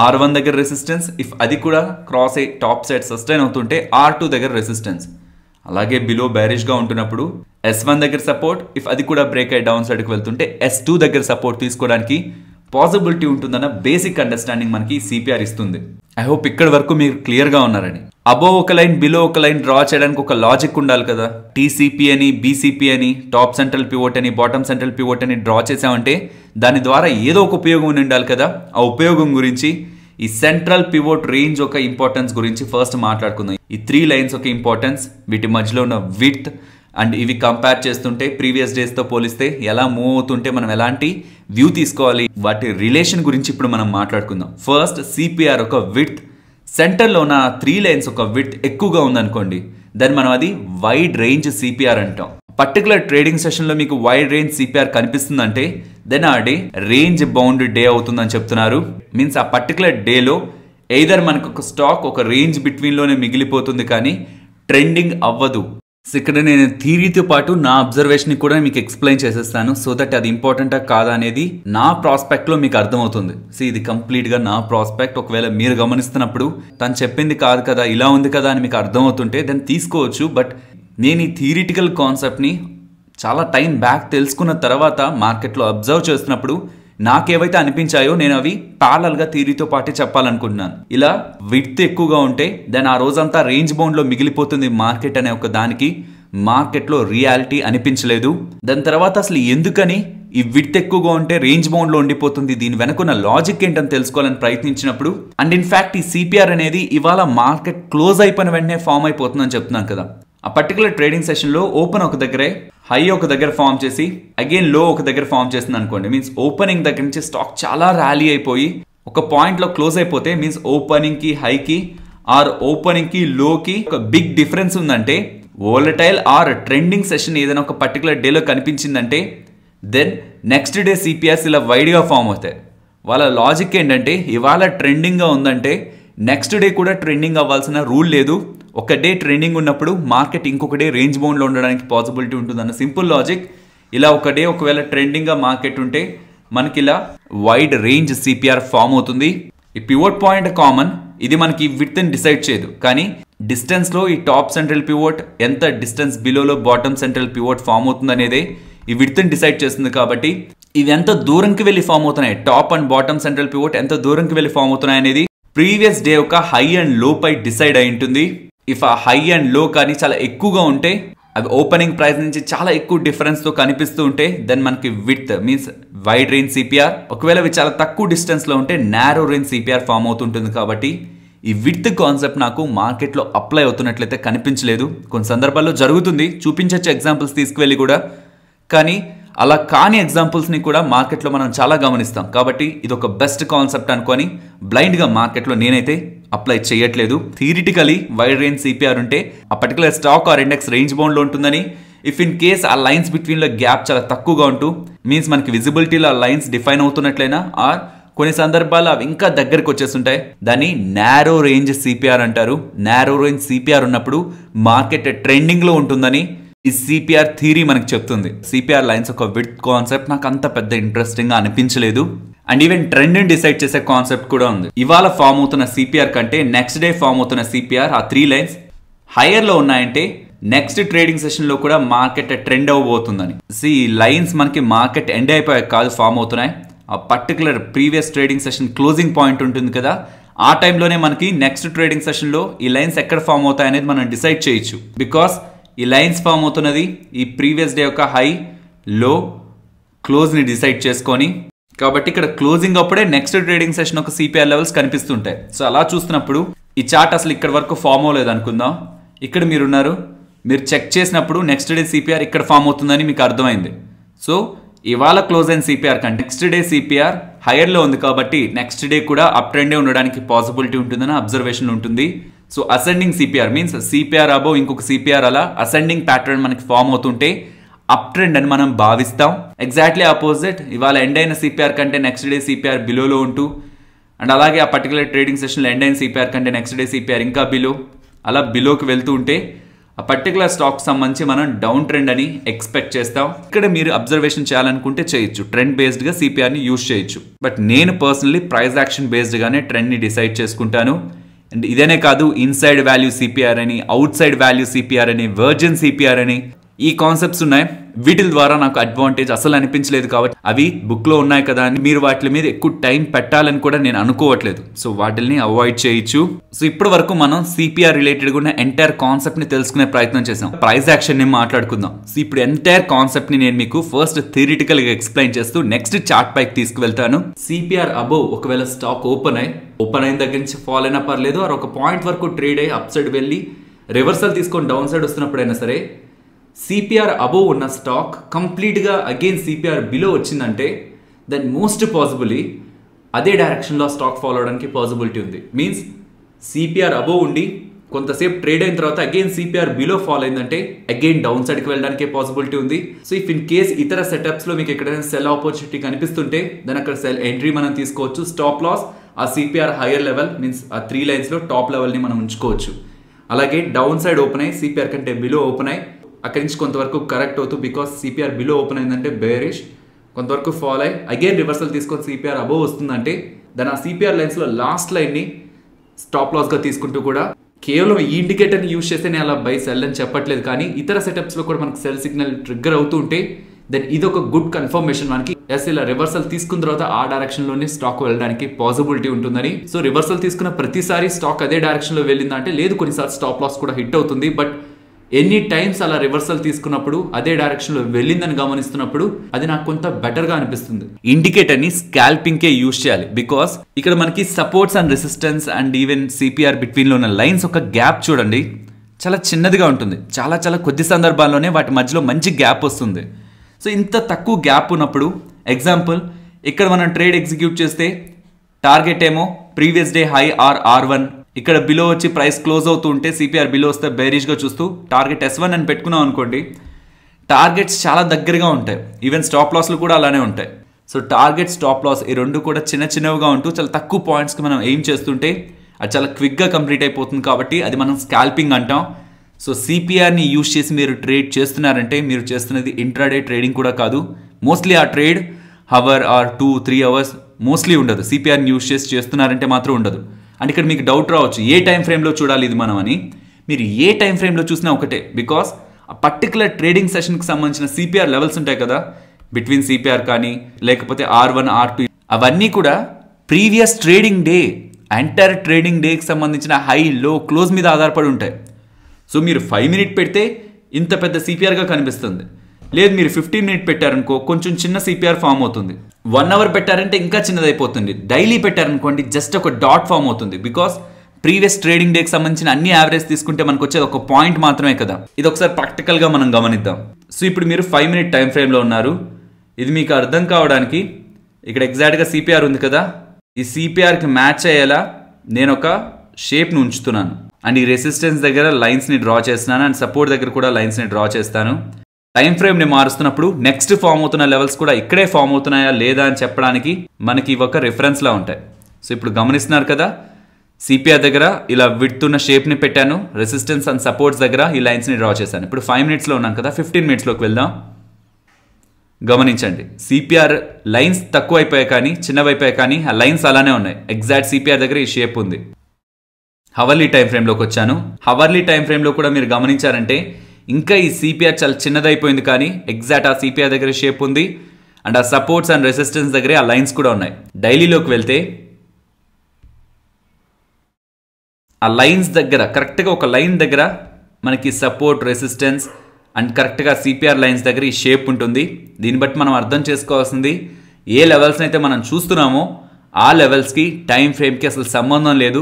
ఆర్ వన్ దగ్గర రెసిస్టెన్స్ ఇఫ్ అది కూడా క్రాస్ అయ్యి టాప్ సైడ్ సస్టైన్ అవుతుంటే ఆర్ టూ దగ్గర రెసిస్టెన్స్ అలాగే బిలో బ్యారేజ్గా ఉంటున్నప్పుడు ఎస్ వన్ దగ్గర సపోర్ట్ ఇఫ్ అది కూడా బ్రేక్ అయ్యి డౌన్ సైడ్కి వెళ్తుంటే ఎస్ టూ దగ్గర సపోర్ట్ తీసుకోవడానికి పాసిబిలిటీ ఉంటుందన్న బేసిక్ అండర్స్టాండింగ్ మనకి సిపిఆర్ ఇస్తుంది ఐ హోప్ ఇక్కడ వరకు మీరు క్లియర్గా ఉన్నారని అబోవ్ ఒక లైన్ బిలో ఒక లైన్ డ్రా చేయడానికి ఒక లాజిక్ ఉండాలి కదా టీసీపీ అని బీసీపీ అని టాప్ సెంట్రల్ పివోట్ అని బాటమ్ సెంట్రల్ పివోట్ అని డ్రా చేసామంటే దాని ద్వారా ఏదో ఒక ఉపయోగం ఉండాలి కదా ఆ ఉపయోగం గురించి ఈ సెంట్రల్ పివోట్ రేంజ్ ఒక ఇంపార్టెన్స్ గురించి ఫస్ట్ మాట్లాడుకుందాం ఈ త్రీ లైన్స్ ఒక ఇంపార్టెన్స్ వీటి మధ్యలో ఉన్న విత్ అండ్ ఇవి కంపేర్ చేస్తుంటే ప్రీవియస్ డేస్తో పోలిస్తే ఎలా మూవ్ అవుతుంటే మనం ఎలాంటి వ్యూ తీసుకోవాలి వాటి రిలేషన్ గురించి ఇప్పుడు మనం మాట్లాడుకుందాం ఫస్ట్ సిపిఆర్ ఒక విత్ సెంటర్లో ఉన్న త్రీ లైన్స్ ఒక విత్ ఎక్కువగా ఉందనుకోండి దాన్ని మనం అది వైడ్ రేంజ్ సిపిఆర్ అంటాం పర్టికులర్ ట్రేడింగ్ సెషన్లో మీకు వైడ్ రేంజ్ సిపిఆర్ కనిపిస్తుందంటే దెన్ ఆ డే రేంజ్ బౌండ్ డే అవుతుందని చెప్తున్నారు మీన్స్ ఆ పర్టికులర్ డేలో ఎయిదర్ మనకు ఒక స్టాక్ ఒక రేంజ్ బిట్వీన్లోనే మిగిలిపోతుంది కానీ ట్రెండింగ్ అవ్వదు సో ఇక్కడ నేను థీరీతో పాటు నా అబ్జర్వేషన్ కూడా మీకు ఎక్స్ప్లెయిన్ చేసేస్తాను సో దట్ అది ఇంపార్టెంటా కాదా అనేది నా ప్రాస్పెక్ట్లో మీకు అర్థమవుతుంది సో ఇది కంప్లీట్గా నా ప్రాస్పెక్ట్ ఒకవేళ మీరు గమనిస్తున్నప్పుడు తను చెప్పింది కాదు కదా ఇలా ఉంది కదా అని మీకు అర్థమవుతుంటే దాన్ని తీసుకోవచ్చు బట్ నేను ఈ థియరిటికల్ కాన్సెప్ట్ని చాలా టైం బ్యాక్ తెలుసుకున్న తర్వాత మార్కెట్లో అబ్జర్వ్ చేస్తున్నప్పుడు నాకేవైతే అనిపించాయో నేను అవి ప్యారలల్గా థీరీతో పాటే చెప్పాలనుకుంటున్నాను ఇలా విడ్త్ ఎక్కువగా ఉంటే దాని ఆ రోజంతా రేంజ్ బౌండ్లో మిగిలిపోతుంది మార్కెట్ అనే ఒక దానికి మార్కెట్లో రియాలిటీ అనిపించలేదు దాని తర్వాత అసలు ఎందుకని ఈ విడ్త్ ఎక్కువగా ఉంటే రేంజ్ బౌండ్లో ఉండిపోతుంది దీని వెనకున్న లాజిక్ ఏంటని తెలుసుకోవాలని ప్రయత్నించినప్పుడు అండ్ ఇన్ఫ్యాక్ట్ ఈ సిపిఆర్ అనేది ఇవాళ మార్కెట్ క్లోజ్ అయిపోయిన వెంటనే ఫామ్ అయిపోతుందని చెప్తున్నాను కదా ఆ పర్టికులర్ ట్రేడింగ్ సెషన్లో ఓపెన్ ఒక దగ్గరే హై ఒక దగ్గర ఫామ్ చేసి అగైన్ లో ఒక దగ్గర ఫామ్ చేసింది అనుకోండి మీన్స్ ఓపెనింగ్ దగ్గర నుంచి స్టాక్ చాలా ర్యాలీ అయిపోయి ఒక పాయింట్లో క్లోజ్ అయిపోతే మీన్స్ ఓపెనింగ్కి హైకి ఆర్ ఓపెనింగ్కి లోకి ఒక బిగ్ డిఫరెన్స్ ఉందంటే వోలటైల్ ఆర్ ట్రెండింగ్ సెషన్ ఏదైనా ఒక పర్టికులర్ డేలో కనిపించిందంటే దెన్ నెక్స్ట్ డే సిపిఎస్ ఇలా వైడ్గా ఫామ్ అవుతాయి వాళ్ళ లాజిక్ ఏంటంటే ఇవాళ ట్రెండింగ్గా ఉందంటే నెక్స్ట్ డే కూడా ట్రెండింగ్ అవ్వాల్సిన రూల్ లేదు ఒక డే ట్రెండింగ్ ఉన్నప్పుడు మార్కెట్ ఇంకొక డే రేంజ్ బౌండ్లో ఉండడానికి పాసిబిలిటీ ఉంటుందన్న సింపుల్ లాజిక్ ఇలా ఒక డే ఒకవేళ ట్రెండింగ్గా మార్కెట్ ఉంటే మనకి ఇలా వైడ్ రేంజ్ సిపిఆర్ ఫామ్ అవుతుంది ఈ పివోట్ పాయింట్ కామన్ ఇది మనకి విడ్త్ని డిసైడ్ చేయదు కానీ డిస్టెన్స్లో ఈ టాప్ సెంట్రల్ పివోట్ ఎంత డిస్టెన్స్ బిలోలో బాటమ్ సెంట్రల్ పివోట్ ఫామ్ అవుతుంది అనేదే ఈ ఇన్ డిసైడ్ చేస్తుంది కాబట్టి ఇవి ఎంత దూరంకి వెళ్ళి ఫామ్ అవుతున్నాయి top and bottom central pivot ఎంత దూరంకి వెళ్ళి ఫామ్ అవుతున్నాయి అనేది ప్రీవియస్ డే యొక్క హై అండ్ లో పై డిసైడ్ అయి ఉంటుంది ఇఫ్ ఆ హై అండ్ లో కానీ చాలా ఎక్కువగా ఉంటే అవి ఓపెనింగ్ ప్రైస్ నుంచి చాలా ఎక్కువ డిఫరెన్స్తో కనిపిస్తూ ఉంటే దెన్ మనకి width means wide range CPR ఒకవేళ అవి చాలా తక్కువ డిస్టెన్స్లో ఉంటే నేరో రేంజ్ సిపిఆర్ ఫామ్ అవుతుంటుంది కాబట్టి ఈ విత్ కాన్సెప్ట్ నాకు మార్కెట్లో అప్లై అవుతున్నట్లయితే కనిపించలేదు కొన్ని సందర్భాల్లో జరుగుతుంది చూపించచ్చు ఎగ్జాంపుల్స్ తీసుకువెళ్ళి కూడా కానీ అలా కాని ఎగ్జాంపుల్స్ని కూడా మార్కెట్లో మనం చాలా గమనిస్తాం కాబట్టి ఇది ఒక బెస్ట్ కాన్సెప్ట్ అనుకొని బ్లైండ్గా మార్కెట్లో నేనైతే అప్లై చేయట్లేదు థియరిటికలీ వైడ్ రేంజ్ సిపిఆర్ ఉంటే ఆ పర్టికులర్ స్టాక్ ఆర్ ఇండెక్స్ రేంజ్ లో ఉంటుందని ఇఫ్ ఇన్ కేస్ ఆ లైన్స్ లో గ్యాప్ చాలా తక్కువగా ఉంటూ మీన్స్ మనకి విజిబిలిటీలో ఆ లైన్స్ డిఫైన్ అవుతున్నట్లయినా ఆర్ కొన్ని సందర్భాలు అవి ఇంకా దగ్గరకు వచ్చేస్తుంటాయి దాన్ని నేరో రేంజ్ సిపిఆర్ అంటారు నేరో రేంజ్ సిపిఆర్ ఉన్నప్పుడు మార్కెట్ ట్రెండింగ్లో ఉంటుందని ఈ సిపిఆర్ థీరీ మనకు చెప్తుంది సిపిఆర్ లైన్స్ ఒక విత్ కాన్సెప్ట్ నాకు అంత పెద్ద ఇంట్రెస్టింగ్గా అనిపించలేదు అండ్ ఈవెన్ ట్రెండ్ని డిసైడ్ చేసే కాన్సెప్ట్ కూడా ఉంది ఇవాళ ఫామ్ అవుతున్న సిపిఆర్ కంటే నెక్స్ట్ డే ఫామ్ అవుతున్న సిపిఆర్ ఆ త్రీ లైన్స్ లో ఉన్నాయంటే నెక్స్ట్ ట్రేడింగ్ సెషన్లో కూడా మార్కెట్ ట్రెండ్ అవ్వబోతుందని సి లైన్స్ మనకి మార్కెట్ ఎండ్ అయిపోయాయి కాదు ఫామ్ అవుతున్నాయి ఆ particular previous trading session closing point ఉంటుంది కదా ఆ టైంలోనే మనకి నెక్స్ట్ ట్రేడింగ్ సెషన్లో ఈ లైన్స్ ఎక్కడ ఫామ్ అవుతాయి అనేది మనం డిసైడ్ చేయొచ్చు బికాస్ ఈ లైన్స్ ఫామ్ అవుతున్నది ఈ ప్రీవియస్ డే యొక్క హై లో క్లోజ్ని డిసైడ్ చేసుకొని కాబట్టి ఇక్కడ క్లోజింగ్ అప్పుడే నెక్స్ట్ ట్రేడింగ్ సెషన్ ఒక సిపిఆర్ లెవెల్స్ కనిపిస్తుంటాయి సో అలా చూస్తున్నప్పుడు ఈ చార్ట్ అసలు ఇక్కడ వరకు ఫామ్ అవ్వలేదు అనుకుందాం ఇక్కడ మీరున్నారు మీరు చెక్ చేసినప్పుడు నెక్స్ట్ డే సిపిఆర్ ఇక్కడ ఫామ్ అవుతుందని మీకు అర్థమైంది సో ఇవాళ క్లోజ్ అయిన సిపిఆర్ కంటే నెక్స్ట్ డే సిపిఆర్ హైయర్లో ఉంది కాబట్టి నెక్స్ట్ డే కూడా అప్ ట్రెండే ఉండడానికి పాసిబిలిటీ ఉంటుందని అబ్జర్వేషన్ ఉంటుంది so ascending CPR means CPR above ఇంకొక సిపిఆర్ అలా అసెండింగ్ ప్యాటర్న్ మనకి ఫామ్ అవుతుంటే అప్ ట్రెండ్ అని మనం భావిస్తాం ఎగ్జాక్ట్లీ ఆపోజిట్ ఇవాళ ఎండ్ అయిన సిపిఆర్ కంటే నెక్స్ట్ డే సిపిఆర్ బిలోలో ఉంటూ అండ్ అలాగే ఆ పర్టికులర్ ట్రేడింగ్ సెషన్లో ఎండ్ అయిన సిపిఆర్ కంటే నెక్స్ట్ డే సిపిఆర్ ఇంకా బిలో అలా బిలోకి వెళ్తూ ఉంటే ఆ పర్టికులర్ స్టాక్ సంబంధించి మనం డౌన్ ట్రెండ్ అని ఎక్స్పెక్ట్ చేస్తాం ఇక్కడ మీరు అబ్జర్వేషన్ చేయాలనుకుంటే చేయొచ్చు ట్రెండ్ బేస్డ్గా సిపిఆర్ని యూజ్ చేయొచ్చు బట్ నేను పర్సనలీ ప్రైస్ యాక్షన్ బేస్డ్గానే ట్రెండ్ని డిసైడ్ చేసుకుంటాను అండ్ ఇదేనే కాదు ఇన్సైడ్ వాల్యూ సిపిఆర్ అని అవుట్ సైడ్ వాల్యూ సిపిఆర్ అని వర్జన్ సిపిఆర్ అని ఈ కాన్సెప్ట్స్ ఉన్నాయి వీటి ద్వారా నాకు అడ్వాంటేజ్ అసలు అనిపించలేదు కాబట్టి అవి బుక్లో ఉన్నాయి కదా అని మీరు వాటి మీద ఎక్కువ టైం పెట్టాలని కూడా నేను అనుకోవట్లేదు సో వాటిని అవాయిడ్ చేయొచ్చు సో ఇప్పటి వరకు మనం సిపిఆర్ రిలేటెడ్ ఉన్న ఎంటైర్ కాన్సెప్ట్ని తెలుసుకునే ప్రయత్నం చేసాం ప్రైజ్ ని మాట్లాడుకుందాం సో ఇప్పుడు ఎంటైర్ కాన్సెప్ట్ని నేను మీకు ఫస్ట్ థియరిటికల్గా ఎక్స్ప్లెయిన్ చేస్తూ నెక్స్ట్ చార్ట్ పైకి తీసుకువెళ్తాను సిపిఆర్ అబోవ్ ఒకవేళ స్టాక్ ఓపెన్ అయ్యి ఓపెన్ అయిన దగ్గర నుంచి ఫాల్ అయినా పర్లేదు ఒక పాయింట్ వరకు ట్రేడ్ అయ్యి అప్ సైడ్ వెళ్ళి రివర్సల్ తీసుకొని డౌన్ సైడ్ వస్తున్నప్పుడైనా సరే సిపిఆర్ అబోవ్ ఉన్న స్టాక్ కంప్లీట్గా అగైన్ సిపిఆర్ బిలో వచ్చిందంటే దెన్ మోస్ట్ పాసిబుల్లీ అదే డైరెక్షన్లో స్టాక్ ఫాలో అవడానికి పాసిబిలిటీ ఉంది మీన్స్ సిపిఆర్ అబోవ్ ఉండి కొంతసేపు ట్రేడ్ అయిన తర్వాత అగైన్ సిపిఆర్ బిలో ఫాలో అయిందంటే అగైన్ డౌన్ సైడ్కి వెళ్ళడానికి పాసిబిలిటీ ఉంది సో ఇఫ్ ఇన్ కేస్ ఇతర సెటప్స్లో మీకు ఎక్కడైనా సెల్ ఆపర్చునిటీ కనిపిస్తుంటే దాని అక్కడ సెల్ ఎంట్రీ మనం తీసుకోవచ్చు స్టాప్ లాస్ ఆ సిపిఆర్ హైయర్ లెవెల్ మీన్స్ ఆ త్రీ లైన్స్లో టాప్ లెవెల్ని మనం ఉంచుకోవచ్చు అలాగే డౌన్ సైడ్ ఓపెన్ అయ్యి సిపిఆర్ కంటే బిలో ఓపెన్ అయ్యి అక్కడి నుంచి కొంతవరకు కరెక్ట్ అవుతూ బికాస్ సిపిఆర్ బిలో ఓపెన్ అయిందంటే బేరిష్ కొంతవరకు ఫాలో అయ్యి అగైన్ రివర్సల్ తీసుకొని సిపిఆర్ అబోవ్ వస్తుందంటే దాని ఆ సిపిఆర్ లైన్స్లో లాస్ట్ లైన్ని స్టాప్ లాస్గా తీసుకుంటూ కూడా కేవలం ఈ ఇండికేటర్ని యూజ్ చేస్తే నేను అలా బై సెల్ అని చెప్పట్లేదు కానీ ఇతర సెటప్స్లో కూడా మనకు సెల్ సిగ్నల్ ట్రిగ్గర్ అవుతూ ఉంటే దెన్ ఇది ఒక గుడ్ కన్ఫర్మేషన్ మనకి ఎస్ ఇలా రివర్సల్ తీసుకున్న తర్వాత ఆ డైరెక్షన్లోనే స్టాక్ వెళ్ళడానికి పాసిబిలిటీ ఉంటుందని సో రివర్సల్ తీసుకున్న ప్రతిసారి స్టాక్ అదే డైరెక్షన్లో వెళ్ళిందంటే లేదు కొన్నిసార్లు స్టాప్ లాస్ కూడా హిట్ అవుతుంది బట్ ఎన్ని టైమ్స్ అలా రివర్సల్ తీసుకున్నప్పుడు అదే డైరెక్షన్లో వెళ్ళిందని గమనిస్తున్నప్పుడు అది నాకు కొంత బెటర్గా అనిపిస్తుంది ఇండికేటర్ స్కాల్పింగ్ స్కాల్పింగ్కే యూజ్ చేయాలి బికాస్ ఇక్కడ మనకి supports and resistance and even CPR బిట్వీన్లో ఉన్న లైన్స్ ఒక గ్యాప్ చూడండి చాలా చిన్నదిగా ఉంటుంది చాలా చాలా కొద్ది సందర్భాల్లోనే వాటి మధ్యలో మంచి గ్యాప్ వస్తుంది సో ఇంత తక్కువ గ్యాప్ ఉన్నప్పుడు ఎగ్జాంపుల్ ఇక్కడ మనం ట్రేడ్ ఎగ్జిక్యూట్ చేస్తే టార్గెట్ ఏమో previous day high or R one ఇక్కడ బిలో వచ్చి ప్రైస్ క్లోజ్ అవుతూ ఉంటే సిపిఆర్ బిలో వస్తే బేరిష్గా చూస్తూ టార్గెట్ ఎస్ వన్ అని పెట్టుకున్నాం అనుకోండి టార్గెట్స్ చాలా దగ్గరగా ఉంటాయి ఈవెన్ స్టాప్ లాస్లు కూడా అలానే ఉంటాయి సో టార్గెట్ స్టాప్ లాస్ ఈ రెండు కూడా చిన్న చిన్నవిగా ఉంటూ చాలా తక్కువ పాయింట్స్కి మనం ఎయిమ్ చేస్తుంటే అది చాలా క్విక్గా కంప్లీట్ అయిపోతుంది కాబట్టి అది మనం స్కాల్పింగ్ అంటాం సో సిపిఆర్ని యూజ్ చేసి మీరు ట్రేడ్ చేస్తున్నారంటే మీరు చేస్తున్నది ఇంట్రాడే ట్రేడింగ్ కూడా కాదు మోస్ట్లీ ఆ trade hour or two three hours mostly ఉండదు సిపిఆర్ని యూజ్ చేసి చేస్తున్నారంటే మాత్రం ఉండదు అండ్ ఇక్కడ మీకు డౌట్ రావచ్చు ఏ టైం ఫ్రేమ్లో చూడాలి ఇది మనం అని మీరు ఏ టైం ఫ్రేమ్లో చూసినా ఒకటే బికాస్ ఆ పర్టికులర్ ట్రేడింగ్ సెషన్కి సంబంధించిన సిపిఆర్ లెవెల్స్ ఉంటాయి కదా బిట్వీన్ సిపిఆర్ కానీ లేకపోతే ఆర్ వన్ ఆర్ టూ అవన్నీ కూడా previous trading day entire trading డేకి సంబంధించిన హై లో క్లోజ్ మీద ఆధారపడి ఉంటాయి సో మీరు ఫైవ్ మినిట్ పెడితే ఇంత పెద్ద సిపిఆర్గా కనిపిస్తుంది లేదు మీరు ఫిఫ్టీన్ మినిట్ పెట్టారనుకో కొంచెం చిన్న సిపిఆర్ ఫామ్ అవుతుంది వన్ అవర్ పెట్టారంటే ఇంకా చిన్నదైపోతుంది డైలీ పెట్టారనుకోండి జస్ట్ ఒక డాట్ ఫామ్ అవుతుంది బికాస్ ప్రీవియస్ ట్రేడింగ్ డేకి సంబంధించిన అన్ని యావరేజ్ తీసుకుంటే మనకు వచ్చేది ఒక పాయింట్ మాత్రమే కదా ఇది ఒకసారి ప్రాక్టికల్గా మనం గమనిద్దాం సో ఇప్పుడు మీరు ఫైవ్ మినిట్ టైం ఫ్రేమ్లో ఉన్నారు ఇది మీకు అర్థం కావడానికి ఇక్కడ ఎగ్జాక్ట్గా సిపిఆర్ ఉంది కదా ఈ సిపిఆర్కి మ్యాచ్ అయ్యేలా నేను ఒక షేప్ను ఉంచుతున్నాను అండ్ ఈ రెసిస్టెన్స్ దగ్గర లైన్స్ని డ్రా చేస్తున్నాను అండ్ సపోర్ట్ దగ్గర కూడా లైన్స్ని డ్రా చేస్తాను టైం ఫ్రేమ్ని మారుస్తున్నప్పుడు నెక్స్ట్ ఫామ్ అవుతున్న లెవెల్స్ కూడా ఇక్కడే ఫామ్ అవుతున్నాయా లేదా అని చెప్పడానికి మనకి ఒక లా ఉంటాయి సో ఇప్పుడు గమనిస్తున్నారు కదా సిపిఆర్ దగ్గర ఇలా విడుతున్న షేప్ని పెట్టాను రెసిస్టెన్స్ అండ్ సపోర్ట్స్ దగ్గర ఈ లైన్స్ని డ్రా చేశాను ఇప్పుడు ఫైవ్ మినిట్స్లో ఉన్నాం కదా ఫిఫ్టీన్ మినిట్స్ లోకి వెళ్దాం గమనించండి సిపిఆర్ లైన్స్ తక్కువ అయిపోయాయి కానీ చిన్నవైపోయాయి కానీ ఆ లైన్స్ అలానే ఉన్నాయి ఎగ్జాక్ట్ సిపిఆర్ దగ్గర ఈ షేప్ ఉంది హవర్లీ టైం ఫ్రేమ్లోకి వచ్చాను హవర్లీ టైం ఫ్రేమ్లో కూడా మీరు గమనించారంటే ఇంకా ఈ సిపిఆర్ చాలా చిన్నదైపోయింది కానీ ఎగ్జాక్ట్ ఆ సిపిఆర్ దగ్గర షేప్ ఉంది అండ్ ఆ సపోర్ట్స్ అండ్ రెసిస్టెన్స్ దగ్గరే ఆ లైన్స్ కూడా ఉన్నాయి డైలీలోకి వెళ్తే ఆ లైన్స్ దగ్గర కరెక్ట్గా ఒక లైన్ దగ్గర మనకి సపోర్ట్ రెసిస్టెన్స్ అండ్ కరెక్ట్గా సిపిఆర్ లైన్స్ దగ్గర ఈ షేప్ ఉంటుంది దీన్ని బట్టి మనం అర్థం చేసుకోవాల్సింది ఏ లెవెల్స్ని అయితే మనం చూస్తున్నామో ఆ లెవెల్స్కి టైం ఫ్రేమ్కి అసలు సంబంధం లేదు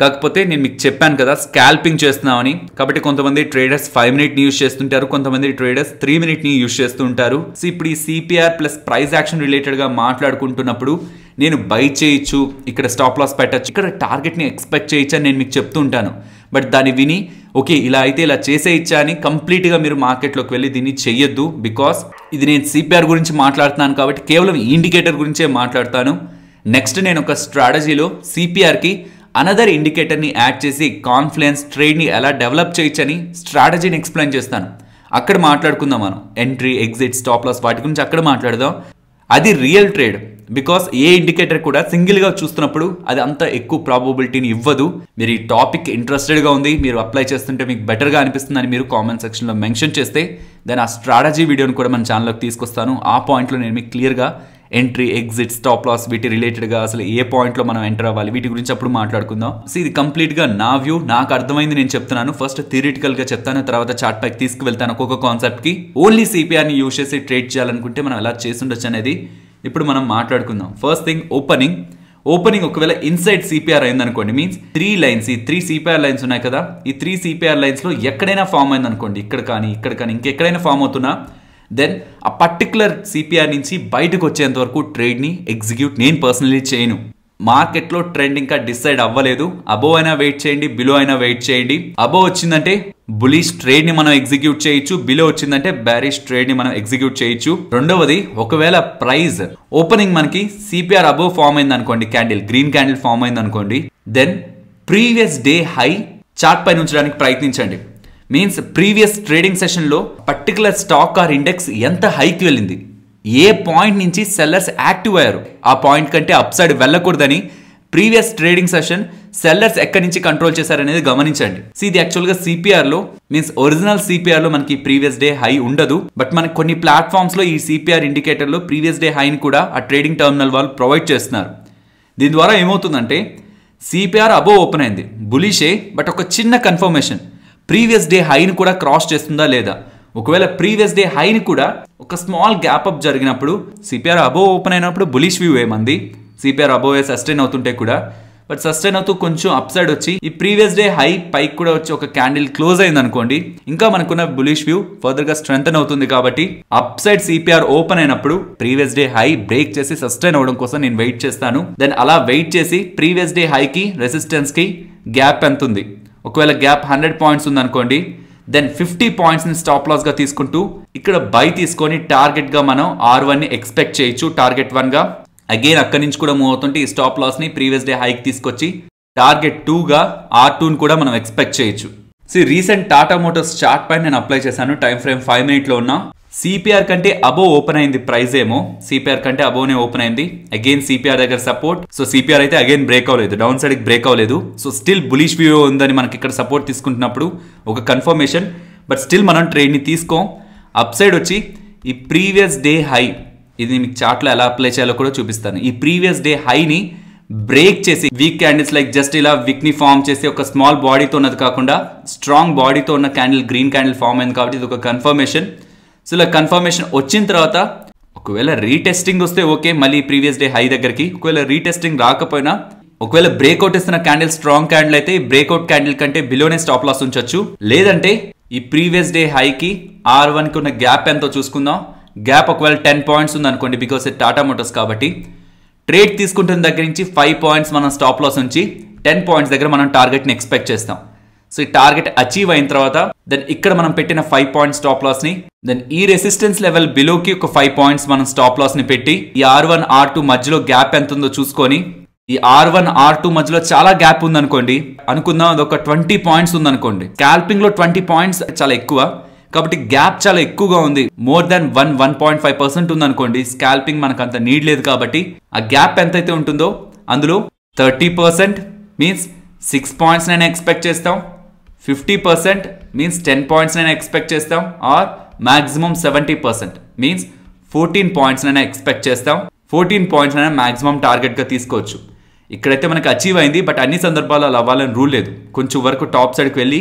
కాకపోతే నేను మీకు చెప్పాను కదా స్కాల్పింగ్ చేస్తున్నామని కాబట్టి కొంతమంది ట్రేడర్స్ ఫైవ్ మినిట్ని యూజ్ చేస్తుంటారు కొంతమంది ట్రేడర్స్ త్రీ మినిట్ని యూస్ చేస్తుంటారు సో ఇప్పుడు ఈ సిపిఆర్ ప్లస్ ప్రైస్ యాక్షన్ రిలేటెడ్గా మాట్లాడుకుంటున్నప్పుడు నేను బై చేయొచ్చు ఇక్కడ స్టాప్ లాస్ పెట్టచ్చు ఇక్కడ టార్గెట్ని ఎక్స్పెక్ట్ చేయొచ్చు అని నేను మీకు చెప్తూ ఉంటాను బట్ దాన్ని విని ఓకే ఇలా అయితే ఇలా చేసే ఇచ్చా అని కంప్లీట్గా మీరు మార్కెట్లోకి వెళ్ళి దీన్ని చెయ్యొద్దు బికాస్ ఇది నేను సిపిఆర్ గురించి మాట్లాడుతున్నాను కాబట్టి కేవలం ఇండికేటర్ గురించే మాట్లాడతాను నెక్స్ట్ నేను ఒక స్ట్రాటజీలో సిపిఆర్కి అనదర్ ఇండికేటర్ని యాడ్ చేసి కాన్ఫ్లుయెన్స్ ట్రేడ్ని ఎలా డెవలప్ చేయొచ్చని స్ట్రాటజీని ఎక్స్ప్లెయిన్ చేస్తాను అక్కడ మాట్లాడుకుందాం మనం ఎంట్రీ ఎగ్జిట్ స్టాప్ లాస్ వాటి గురించి అక్కడ మాట్లాడదాం అది రియల్ ట్రేడ్ బికాస్ ఏ ఇండికేటర్ కూడా సింగిల్గా చూస్తున్నప్పుడు అది అంత ఎక్కువ ప్రాబబిలిటీని ఇవ్వదు మీరు ఈ టాపిక్ ఇంట్రెస్టెడ్గా ఉంది మీరు అప్లై చేస్తుంటే మీకు బెటర్గా అనిపిస్తుంది అని మీరు కామెంట్ సెక్షన్లో మెన్షన్ చేస్తే దెన్ ఆ స్ట్రాటజీ వీడియోని కూడా మన ఛానల్లోకి తీసుకొస్తాను ఆ పాయింట్లో నేను మీకు క్లియర్గా ఎంట్రీ ఎగ్జిట్ స్టాప్ లాస్ వీటి రిలేటెడ్గా అసలు ఏ పాయింట్లో మనం ఎంటర్ అవ్వాలి వీటి గురించి అప్పుడు మాట్లాడుకుందాం సో ఇది కంప్లీట్గా నా వ్యూ నాకు అర్థమైంది నేను చెప్తున్నాను ఫస్ట్ థియరిటికల్గా చెప్తాను తర్వాత చార్ట్ ప్యాక్ తీసుకువెళ్తాను ఒక్కొక్క కాన్సెప్ట్కి ఓన్లీ సిపిఆర్ని యూజ్ చేసి ట్రేడ్ చేయాలనుకుంటే మనం ఎలా చేస్తుండొచ్చు అనేది ఇప్పుడు మనం మాట్లాడుకుందాం ఫస్ట్ థింగ్ ఓపెనింగ్ ఓపెనింగ్ ఒకవేళ ఇన్సైడ్ సిపిఆర్ అయిందనుకోండి మీన్స్ త్రీ లైన్స్ ఈ త్రీ సిపిఆర్ లైన్స్ ఉన్నాయి కదా ఈ త్రీ సిపిఆర్ లైన్స్లో ఎక్కడైనా ఫామ్ అయింది అనుకోండి ఇక్కడ కానీ ఇక్కడ కానీ ఇంకెక్కడైనా ఫామ్ అవుతున్నా దెన్ ఆ పర్టికులర్ సిపిఆర్ నుంచి బయటకు వచ్చేంత వరకు ట్రేడ్ని ఎగ్జిక్యూట్ నేను పర్సనలీ చేయను మార్కెట్లో ట్రెండ్ ఇంకా డిసైడ్ అవ్వలేదు అబో అయినా వెయిట్ చేయండి బిలో అయినా వెయిట్ చేయండి అబో వచ్చిందంటే బులిష్ ట్రేడ్ని మనం ఎగ్జిక్యూట్ చేయొచ్చు బిలో వచ్చిందంటే బ్యారిష్ ట్రేడ్ని మనం ఎగ్జిక్యూట్ చేయొచ్చు రెండవది ఒకవేళ ప్రైస్ ఓపెనింగ్ మనకి సిపిఆర్ అబో ఫామ్ అయింది అనుకోండి క్యాండిల్ గ్రీన్ క్యాండిల్ ఫామ్ అయింది అనుకోండి then previous day high chart పైన ఉంచడానికి ప్రయత్నించండి మీన్స్ ప్రీవియస్ ట్రేడింగ్ సెషన్లో పర్టికులర్ స్టాక్ ఆర్ ఇండెక్స్ ఎంత హైకి వెళ్ళింది ఏ పాయింట్ నుంచి సెల్లర్స్ యాక్టివ్ అయ్యారు ఆ పాయింట్ కంటే అప్ సైడ్ వెళ్ళకూడదని ప్రీవియస్ ట్రేడింగ్ సెషన్ సెల్లర్స్ ఎక్కడి నుంచి కంట్రోల్ చేశారనేది గమనించండి సో ఇది యాక్చువల్గా సిపిఆర్లో మీన్స్ ఒరిజినల్ సిపిఆర్లో మనకి ప్రీవియస్ డే హై ఉండదు బట్ మనకి కొన్ని ప్లాట్ఫామ్స్లో ఈ సిపిఆర్ ఇండికేటర్లో ప్రీవియస్ డే హైని కూడా ఆ ట్రేడింగ్ టర్మినల్ వాళ్ళు ప్రొవైడ్ చేస్తున్నారు దీని ద్వారా ఏమవుతుందంటే సిపిఆర్ అబోవ్ ఓపెన్ అయింది బులిషే బట్ ఒక చిన్న కన్ఫర్మేషన్ ప్రీవియస్ డే హైని కూడా క్రాస్ చేస్తుందా లేదా ఒకవేళ ప్రీవియస్ డే హైని కూడా ఒక స్మాల్ గ్యాప్ అప్ జరిగినప్పుడు సిపిఆర్ అబోవ్ ఓపెన్ అయినప్పుడు బులిష్ వ్యూ ఏమంది సిపిఆర్ అబోవే సస్టైన్ అవుతుంటే కూడా బట్ సస్టైన్ అవుతూ కొంచెం అప్ సైడ్ వచ్చి ఈ ప్రీవియస్ డే హై పైకి కూడా వచ్చి ఒక క్యాండిల్ క్లోజ్ అయింది అనుకోండి ఇంకా మనకున్న బులిష్ వ్యూ ఫర్దర్ గా స్ట్రెంగ్ అవుతుంది కాబట్టి అప్ సైడ్ సిపిఆర్ ఓపెన్ అయినప్పుడు ప్రీవియస్ డే హై బ్రేక్ చేసి సస్టైన్ అవడం కోసం నేను వెయిట్ చేస్తాను దెన్ అలా వెయిట్ చేసి ప్రీవియస్ డే హైకి రెసిస్టెన్స్ కి గ్యాప్ ఎంత ఉంది ఒకవేళ గ్యాప్ హండ్రెడ్ పాయింట్స్ ఉందనుకోండి దెన్ ఫిఫ్టీ పాయింట్స్ని స్టాప్ లాస్గా తీసుకుంటూ ఇక్కడ బై తీసుకొని టార్గెట్గా మనం ఆర్ వన్ని ఎక్స్పెక్ట్ చేయొచ్చు టార్గెట్ వన్గా అగైన్ అక్కడి నుంచి కూడా మూవ్ అవుతుంటే ఈ స్టాప్ లాస్ని ప్రీవియస్ డే హైక్ తీసుకొచ్చి టార్గెట్ టూగా ఆర్ టూని కూడా మనం ఎక్స్పెక్ట్ చేయొచ్చు see recent Tata Motors chart పైన నేను అప్లై చేశాను టైం ఫ్రేమ్ ఫైవ్ మినిట్లో ఉన్న సిపిఆర్ కంటే అబో ఓపెన్ అయింది ప్రైస్ ఏమో సిపిఆర్ కంటే అబోనే ఓపెన్ అయింది అగైన్ సిపిఆర్ దగ్గర సపోర్ట్ సో సిపిఆర్ అయితే అగైన్ బ్రేక్ అవ్వలేదు డౌన్ సైడ్కి బ్రేక్ అవ్వలేదు సో స్టిల్ బులిష్ వ్యూ ఉందని మనకి ఇక్కడ సపోర్ట్ తీసుకుంటున్నప్పుడు ఒక కన్ఫర్మేషన్ బట్ స్టిల్ మనం ట్రేడ్ని తీసుకోం అప్ సైడ్ వచ్చి ఈ ప్రీవియస్ డే హై ఇది మీకు చార్ట్లో ఎలా అప్లై చేయాలో కూడా చూపిస్తాను ఈ ప్రీవియస్ డే హైని బ్రేక్ చేసి వీక్ క్యాండిల్స్ లైక్ జస్ట్ ఇలా విక్ని ఫామ్ చేసి ఒక స్మాల్ బాడీతో ఉన్నది కాకుండా స్ట్రాంగ్ బాడీతో ఉన్న క్యాండిల్ గ్రీన్ క్యాండిల్ ఫామ్ అయింది కాబట్టి ఇది ఒక కన్ఫర్మేషన్ సో ఇలా కన్ఫర్మేషన్ వచ్చిన తర్వాత ఒకవేళ రీటెస్టింగ్ వస్తే ఓకే మళ్ళీ ప్రీవియస్ డే హై దగ్గరికి ఒకవేళ రీటెస్టింగ్ రాకపోయినా ఒకవేళ బ్రేక్అవుట్ ఇస్తున్న క్యాండిల్ స్ట్రాంగ్ క్యాండిల్ అయితే బ్రేక్అవుట్ క్యాండిల్ కంటే బిలోనే స్టాప్ లాస్ ఉంచవచ్చు లేదంటే ఈ ప్రీవియస్ డే హైకి ఆర్ వన్కి ఉన్న గ్యాప్ ఎంతో చూసుకుందాం గ్యాప్ ఒకవేళ టెన్ పాయింట్స్ ఉందనుకోండి బికాస్ ఇది టాటా మోటార్స్ కాబట్టి ట్రేడ్ తీసుకుంటున్న దగ్గర నుంచి ఫైవ్ పాయింట్స్ మనం స్టాప్ లాస్ ఉంచి టెన్ పాయింట్స్ దగ్గర మనం టార్గెట్ని ఎక్స్పెక్ట్ చేస్తాం సో ఈ టార్గెట్ అచీవ్ అయిన తర్వాత దెన్ ఇక్కడ మనం పెట్టిన ఫైవ్ పాయింట్ స్టాప్ లాస్ ని దెన్ ఈ రెసిస్టెన్స్ లెవెల్ బిలోకి ఒక ఫైవ్ పాయింట్స్ మనం స్టాప్ లాస్ ని పెట్టి ఈ ఆర్ వన్ ఆర్ టూ మధ్యలో గ్యాప్ ఎంత ఉందో చూసుకొని ఈ ఆర్ వన్ ఆర్ టూ మధ్యలో చాలా గ్యాప్ ఉంది అనుకోండి అనుకుందాం అది ఒక ట్వంటీ పాయింట్స్ ఉందనుకోండి స్కాల్పింగ్ లో ట్వంటీ పాయింట్స్ చాలా ఎక్కువ కాబట్టి గ్యాప్ చాలా ఎక్కువగా ఉంది more than one one point five percent ఉంది అనుకోండి స్కాల్పింగ్ మనకు అంత నీడ్ లేదు కాబట్టి ఆ గ్యాప్ ఎంతైతే ఉంటుందో అందులో thirty percent means six points నేను ఎక్స్పెక్ట్ చేస్తాం fifty percent means ten points అయినా ఎక్స్పెక్ట్ చేస్తాం or maximum seventy percent means fourteen points అయినా ఎక్స్పెక్ట్ చేస్తాం ఫోర్టీన్ పాయింట్స్ అయినా మ్యాక్సిమం టార్గెట్గా తీసుకోవచ్చు ఇక్కడైతే మనకు అచీవ్ అయింది బట్ అన్ని సందర్భాల్లో అలా అవ్వాలని రూల్ లేదు కొంచెం వరకు టాప్ సైడ్కి వెళ్ళి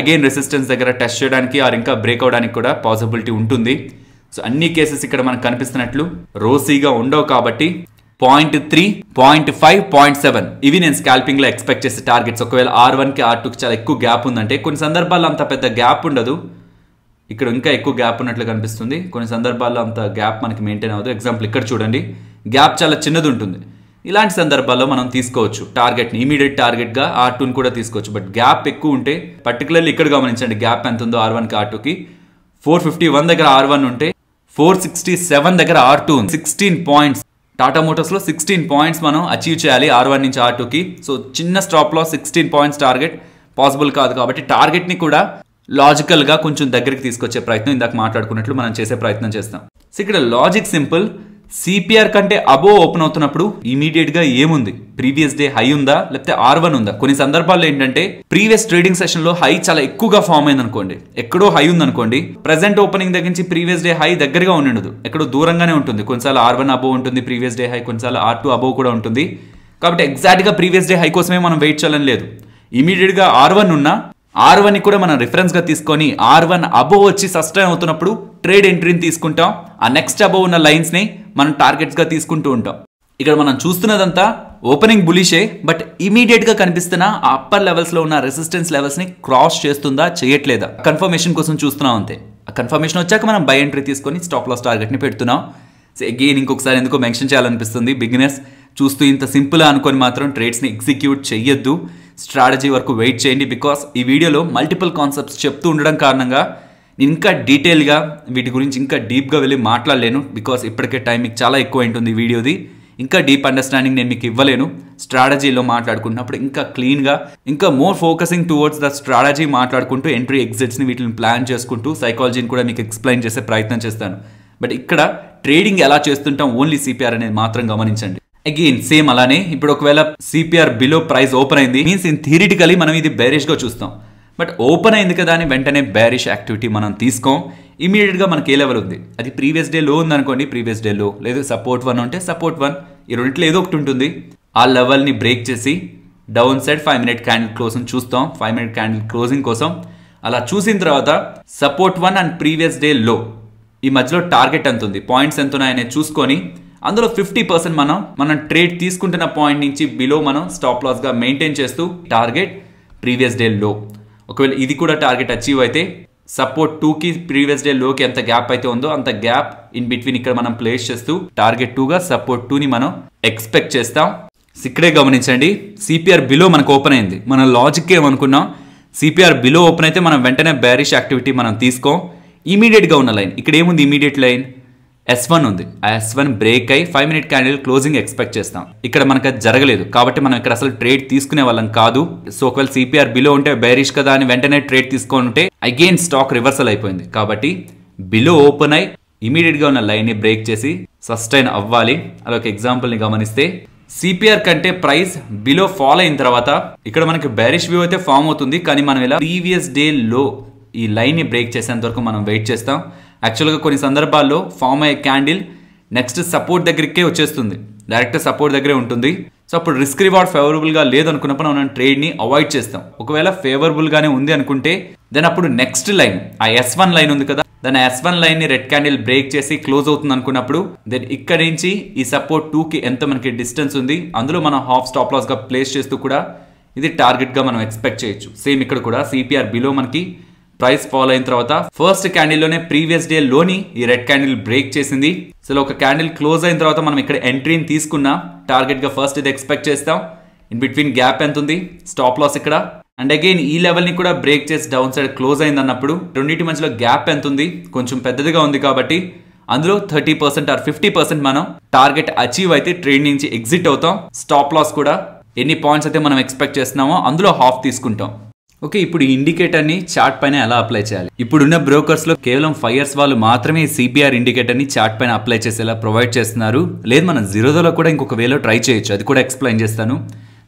అగైన్ రెసిస్టెన్స్ దగ్గర టెస్ట్ చేయడానికి ఆర్ ఇంకా బ్రేక్ అవడానికి కూడా పాసిబిలిటీ ఉంటుంది సో అన్ని కేసెస్ ఇక్కడ మనకు కనిపిస్తున్నట్లు రోసీగా ఉండవు కాబట్టి point three point five point seven ఇవి నేను స్కాల్పింగ్ లో ఎక్స్పెక్ట్ చేసే టార్గెట్స్ ఒకవేళ ఆర్ వన్కి ఆర్ టూకి చాలా ఎక్కువ గ్యాప్ ఉందంటే కొన్ని సందర్భాల్లో అంత పెద్ద గ్యాప్ ఉండదు ఇక్కడ ఇంకా ఎక్కువ గ్యాప్ ఉన్నట్లు కనిపిస్తుంది కొన్ని సందర్భాల్లో అంత గ్యాప్ మనకి మెయింటైన్ అవ్వదు ఎగ్జాంపుల్ ఇక్కడ చూడండి గ్యాప్ చాలా చిన్నది ఉంటుంది ఇలాంటి సందర్భాల్లో మనం తీసుకోవచ్చు టార్గెట్ని ఇమీడియట్ టార్గెట్గా ఆర్ టూని కూడా తీసుకోవచ్చు బట్ గ్యాప్ ఎక్కువ ఉంటే పర్టికులర్లీ ఇక్కడ గమనించండి గ్యాప్ ఎంత ఉందో ఆర్ వన్కి ఆర్ టూకి ఫోర్ ఫిఫ్టీ వన్ దగ్గర ఆర్ వన్ ఉంటే ఫోర్ సిక్స్టీ సెవెన్ దగ్గర R two sixteen points Tata మోటార్స్లో సిక్స్టీన్ పాయింట్స్ మనం అచీవ్ చేయాలి ఆర్ వన్ నుంచి ఆర్ టూకి సో చిన్న స్టాప్లో సిక్స్టీన్ పాయింట్స్ టార్గెట్ పాసిబుల్ కాదు కాబట్టి టార్గెట్ని కూడా లాజికల్గా కొంచెం దగ్గరికి తీసుకొచ్చే ప్రయత్నం ఇందాక మాట్లాడుకున్నట్లు మనం చేసే ప్రయత్నం చేస్తాం సో ఇక్కడ లాజిక్ సింపుల్ సిపిఆర్ కంటే అబో ఓపెన్ అవుతున్నప్పుడు ఇమీడియట్ గా ఏముంది ప్రీవియస్ డే హై ఉందా లేకపోతే ఆర్ వన్ ఉందా కొన్ని సందర్భాల్లో ఏంటంటే ప్రీవియస్ ట్రేడింగ్ సెషన్ లో హై చాలా ఎక్కువగా ఫామ్ అయింది అనుకోండి ఎక్కడో హై ఉందనుకోండి ప్రెసెంట్ ఓపెనింగ్ దగ్గర నుంచి ప్రీవియస్ డే హై దగ్గరగా ఉండదు ఎక్కడో దూరంగానే ఉంటుంది కొన్నిసార్లు ఆర్ వన్ అబో ఉంటుంది ప్రీవియస్ డే హై కొన్నిసార్లు ఆర్ టూ అబో కూడా ఉంటుంది కాబట్టి ఎగ్జాక్ట్గా ప్రీవియస్ డే హై కోసమే మనం వెయిట్ చేయాలని లేదు ఇమీడియట్గా ఆర్ వన్ ఉన్నా ఆర్ వన్ కూడా మనం రిఫరెన్స్గా తీసుకొని ఆర్ వన్ అబోవ్ వచ్చి సస్టైన్ అవుతున్నప్పుడు ట్రేడ్ ఎంట్రీని తీసుకుంటాం ఆ నెక్స్ట్ అబోవ్ ఉన్న లైన్స్ని మనం టార్గెట్స్గా తీసుకుంటూ ఉంటాం ఇక్కడ మనం చూస్తున్నదంతా ఓపెనింగ్ బులిషే బట్ గా కనిపిస్తున్న ఆ అప్పర్ లెవెల్స్లో ఉన్న రెసిస్టెన్స్ ని క్రాస్ చేస్తుందా చేయట్లేదా కన్ఫర్మేషన్ కోసం చూస్తున్నాం అంతే ఆ కన్ఫర్మేషన్ వచ్చాక మనం బై ఎంట్రీ తీసుకొని స్టాప్ లాస్ ని పెడుతున్నాం అగెయిన్ ఇంకొకసారి ఎందుకో మెన్షన్ చేయాలనిపిస్తుంది బిగినర్స్ చూస్తూ ఇంత సింపుల్ అనుకొని మాత్రం ట్రేడ్స్ని ఎగ్జిక్యూట్ చేయొద్దు స్ట్రాటజీ వరకు వెయిట్ చేయండి బికాస్ ఈ వీడియోలో మల్టిపుల్ కాన్సెప్ట్స్ చెప్తూ ఉండడం కారణంగా నేను ఇంకా డీటెయిల్గా వీటి గురించి ఇంకా డీప్గా వెళ్ళి మాట్లాడలేను బికాస్ ఇప్పటికే టైం మీకు చాలా ఎక్కువ ఉంటుంది ఈ వీడియోది ఇంకా డీప్ అండర్స్టాండింగ్ నేను మీకు ఇవ్వలేను స్ట్రాటజీలో మాట్లాడుకుంటున్నప్పుడు ఇంకా క్లీన్గా ఇంకా more focusing towards the strategy మాట్లాడుకుంటూ ఎంట్రీ ఎగ్జిట్స్ని వీటిని ప్లాన్ చేసుకుంటూ సైకాలజీని కూడా మీకు ఎక్స్ప్లెయిన్ చేసే ప్రయత్నం చేస్తాను బట్ ఇక్కడ ట్రేడింగ్ ఎలా చేస్తుంటాం ఓన్లీ సిపిఆర్ అనేది మాత్రం గమనించండి అగైన్ సేమ్ అలానే ఇప్పుడు ఒకవేళ సిపిఆర్ బిలో ప్రైస్ ఓపెన్ అయింది మీన్స్ ఇన్ థిరిటికలీ మనం ఇది బ్యారిష్గా చూస్తాం బట్ ఓపెన్ అయింది కదా అని వెంటనే బ్యారిష్ యాక్టివిటీ మనం తీసుకోం ఇమీడియట్గా మనకి ఏ లెవెల్ ఉంది అది ప్రీవియస్ డే లో ఉందనుకోండి ప్రీవియస్ డే లో లేదు సపోర్ట్ వన్ ఉంటే సపోర్ట్ వన్ ఈ రెండిట్లో ఏదో ఒకటి ఉంటుంది ఆ లెవెల్ని బ్రేక్ చేసి downside five minute candle closing చూస్తాం ఫైవ్ మినిట్ క్యాండిల్ క్లోజింగ్ కోసం అలా చూసిన తర్వాత support one and previous day లో ఈ మధ్యలో టార్గెట్ ఎంత ఉంది పాయింట్స్ ఎంత ఉన్నాయనే చూసుకొని అందులో ఫిఫ్టీ పర్సెంట్ మనం మనం ట్రేడ్ తీసుకుంటున్న పాయింట్ నుంచి బిలో మనం స్టాప్ లాస్గా మెయింటైన్ చేస్తూ టార్గెట్ ప్రీవియస్ డే లో ఒకవేళ ఇది కూడా టార్గెట్ అచీవ్ అయితే సపోర్ట్ టూకి ప్రీవియస్ డే లోకి ఎంత గ్యాప్ అయితే ఉందో అంత గ్యాప్ ఇన్ బిట్వీన్ ఇక్కడ మనం ప్లేస్ చేస్తూ టార్గెట్ టూగా సపోర్ట్ టూని మనం ఎక్స్పెక్ట్ చేస్తాం ఇక్కడే గమనించండి సిపిఆర్ బిలో మనకు ఓపెన్ అయింది మనం లాజిక్ ఏమనుకున్నాం సిపిఆర్ బిలో ఓపెన్ అయితే మనం వెంటనే బ్యారిష్ యాక్టివిటీ మనం తీసుకోం ఇమీడియట్గా ఉన్న లైన్ ఇక్కడ ఏముంది ఇమీడియట్ లైన్ ఎస్ వన్ ఉంది ఆ ఎస్ వన్ బ్రేక్ అయ్యి five minute candle closing expect చేస్తాం ఇక్కడ మనకు జరగలేదు కాబట్టి మనం ఇక్కడ అసలు ట్రేడ్ తీసుకునే వాళ్ళం కాదు సో ఒకవేళ సిపిఆర్ బిలో ఉంటే బైరిష్ కదా అని వెంటనే ట్రేడ్ తీసుకొని ఉంటే అగైన్ స్టాక్ రివర్సల్ అయిపోయింది కాబట్టి బిలో ఓపెన్ అయి ఇమీడియట్గా ఉన్న లైన్ని బ్రేక్ చేసి సస్టైన్ అవ్వాలి అలా ఒక ఎగ్జాంపుల్ని గమనిస్తే సిపిఆర్ కంటే ప్రైస్ బిలో ఫాలో అయిన తర్వాత ఇక్కడ మనకి బ్యారిష్ వ్యూ అయితే ఫామ్ అవుతుంది కానీ మనం ఇలా ప్రీవియస్ డే లో ఈ లైన్ని బ్రేక్ చేసేంత వరకు మనం వెయిట్ చేస్తాం యాక్చువల్గా కొన్ని సందర్భాల్లో ఫామ్ అయ్యే క్యాండిల్ నెక్స్ట్ సపోర్ట్ దగ్గరికే వచ్చేస్తుంది డైరెక్ట్ సపోర్ట్ దగ్గరే ఉంటుంది సో అప్పుడు రిస్క్ రివార్డ్ ఫేవరబుల్గా లేదనుకున్నప్పుడు మనం ట్రేడ్ని అవాయిడ్ చేస్తాం ఒకవేళ ఫేవరబుల్గానే ఉంది అనుకుంటే దెన్ అప్పుడు నెక్స్ట్ లైన్ ఆ ఎస్ వన్ లైన్ ఉంది కదా దాని ఎస్ వన్ లైన్ని రెడ్ క్యాండిల్ బ్రేక్ చేసి క్లోజ్ అవుతుంది అనుకున్నప్పుడు దెన్ ఇక్కడ నుంచి ఈ సపోర్ట్ టూకి ఎంత మనకి డిస్టెన్స్ ఉంది అందులో మనం హాఫ్ స్టాప్ లాస్గా ప్లేస్ చేస్తూ కూడా ఇది టార్గెట్గా మనం ఎక్స్పెక్ట్ చేయొచ్చు సేమ్ ఇక్కడ కూడా సిపిఆర్ బిలో మనకి ప్రైస్ ఫాల్ అయిన తర్వాత ఫస్ట్ క్యాండిల్ లోనే ప్రీవియస్ డే లోని ఈ రెడ్ క్యాండిల్ బ్రేక్ చేసింది సో ఒక క్యాండిల్ క్లోజ్ అయిన తర్వాత మనం ఇక్కడ ఎంట్రీని తీసుకున్నా టార్గెట్ గా ఫస్ట్ ఇది ఎక్స్పెక్ట్ చేస్తాం ఇన్ బిట్వీన్ గ్యాప్ ఎంత ఉంది స్టాప్ లాస్ ఇక్కడ అండ్ అగైన్ ఈ లెవెల్ని కూడా బ్రేక్ చేసి డౌన్ సైడ్ క్లోజ్ అయింది అన్నప్పుడు రెండింటి మధ్యలో గ్యాప్ ఎంత ఉంది కొంచెం పెద్దదిగా ఉంది కాబట్టి అందులో thirty percent or fifty percent మనం టార్గెట్ అచీవ్ అయితే ట్రేడ్ నుంచి ఎగ్జిట్ అవుతాం స్టాప్ లాస్ కూడా ఎన్ని పాయింట్స్ అయితే మనం ఎక్స్పెక్ట్ చేస్తున్నామో అందులో హాఫ్ తీసుకుంటాం ఓకే ఇప్పుడు ఈ ఇండికేటర్ని చార్ట్ పైన ఎలా అప్లై చేయాలి ఇప్పుడున్న బ్రోకర్స్లో కేవలం ఫైవ్ ఇయర్స్ వాళ్ళు మాత్రమే సిబిఆర్ ఇండికేటర్ని చార్ట్ పైన అప్లై చేసేలా ప్రొవైడ్ చేస్తున్నారు లేదు మనం జీరోదోలో కూడా ఇంకొక వేలో ట్రై చేయొచ్చు అది కూడా ఎక్స్ప్లెయిన్ చేస్తాను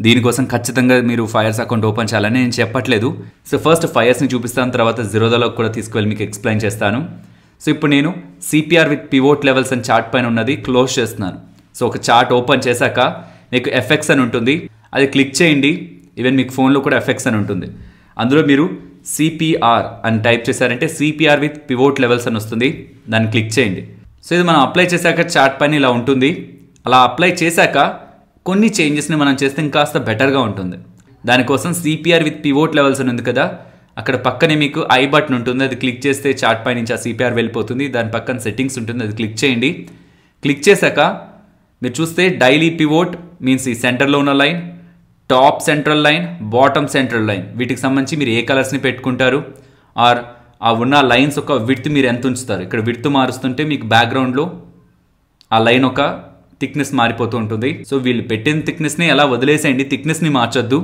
దీనికోసం ఖచ్చితంగా మీరు ఫైర్స్ అకౌంట్ ఓపెన్ చేయాలని నేను చెప్పట్లేదు సో ఫస్ట్ ఫైర్స్ని చూపిస్తాను తర్వాత జీరోదోలో కూడా తీసుకువెళ్ళి మీకు ఎక్స్ప్లెయిన్ చేస్తాను సో ఇప్పుడు నేను సిపిఆర్ విత్ పివోట్ లెవెల్స్ అని చార్ట్ పైన ఉన్నది క్లోజ్ చేస్తున్నాను సో ఒక చార్ట్ ఓపెన్ చేశాక మీకు ఎఫెక్ట్స్ అని ఉంటుంది అది క్లిక్ చేయండి ఈవెన్ మీకు ఫోన్లో కూడా ఎఫెక్ట్స్ అని ఉంటుంది అందులో మీరు సిపిఆర్ అని టైప్ చేశారంటే సిపిఆర్ విత్ పివోట్ లెవెల్స్ అని వస్తుంది దాన్ని క్లిక్ చేయండి సో ఇది మనం అప్లై చేశాక చాట్ పైన ఇలా ఉంటుంది అలా అప్లై చేశాక కొన్ని చేంజెస్ని మనం చేస్తే ఇంకాస్త బెటర్గా ఉంటుంది దానికోసం సిపిఆర్ విత్ పివోట్ లెవెల్స్ అని ఉంది కదా అక్కడ పక్కనే మీకు ఐ బటన్ ఉంటుంది అది క్లిక్ చేస్తే చాట్ పై నుంచి ఆ సిపిఆర్ వెళ్ళిపోతుంది దాని పక్కన సెట్టింగ్స్ ఉంటుంది అది క్లిక్ చేయండి క్లిక్ చేశాక మీరు చూస్తే డైలీ పివోట్ మీన్స్ ఈ సెంటర్లో ఉన్న line top central line bottom central line వీటికి సంబంధించి మీరు ఏ కలర్స్ని పెట్టుకుంటారు ఆర్ ఆ ఉన్న లైన్స్ ఒక విడ్త్ మీరు ఎంత ఉంచుతారు ఇక్కడ విడ్త్ మారుస్తుంటే మీకు బ్యాక్గ్రౌండ్లో ఆ లైన్ ఒక థిక్నెస్ మారిపోతూ ఉంటుంది సో వీళ్ళు పెట్టిన థిక్నెస్ని ఎలా వదిలేసేయండి థిక్నెస్ని మార్చొద్దు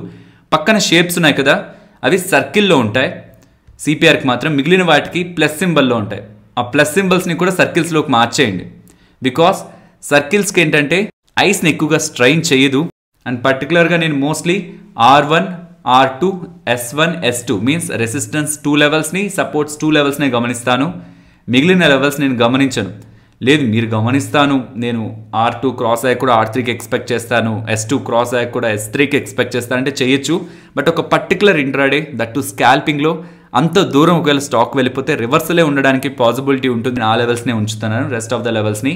పక్కన షేప్స్ ఉన్నాయి కదా అవి సర్కిల్లో ఉంటాయి సిపిఆర్కి మాత్రం మిగిలిన వాటికి ప్లస్ సింబల్లో ఉంటాయి ఆ ప్లస్ సింబల్స్ని కూడా సర్కిల్స్లోకి మార్చేయండి బికాస్ సర్కిల్స్కి ఏంటంటే ఐస్ని ఎక్కువగా స్ట్రైన్ చేయదు అండ్ పర్టికులర్గా నేను mostly R one R two S one S two means resistance two లెవెల్స్ని సపోర్ట్స్ టూ లెవెల్స్ని గమనిస్తాను మిగిలిన లెవెల్స్ నేను గమనించను లేదు మీరు గమనిస్తాను నేను ఆర్ టూ క్రాస్ అయ్యి కూడా ఆర్ త్రీకి ఎక్స్పెక్ట్ చేస్తాను ఎస్ టూ క్రాస్ అయ్యి కూడా ఎస్ త్రీకి ఎక్స్పెక్ట్ చేస్తాను అంటే చేయొచ్చు బట్ ఒక పర్టికులర్ ఇంట్రాడే దట్ టు స్కాల్పింగ్లో అంత దూరం ఒకవేళ స్టాక్ వెళ్ళిపోతే రివర్సలే ఉండడానికి పాసిబిలిటీ ఉంటుంది ఆ లెవెల్స్నే ఉంచుతున్నాను రెస్ట్ ఆఫ్ ద లెవెల్స్ని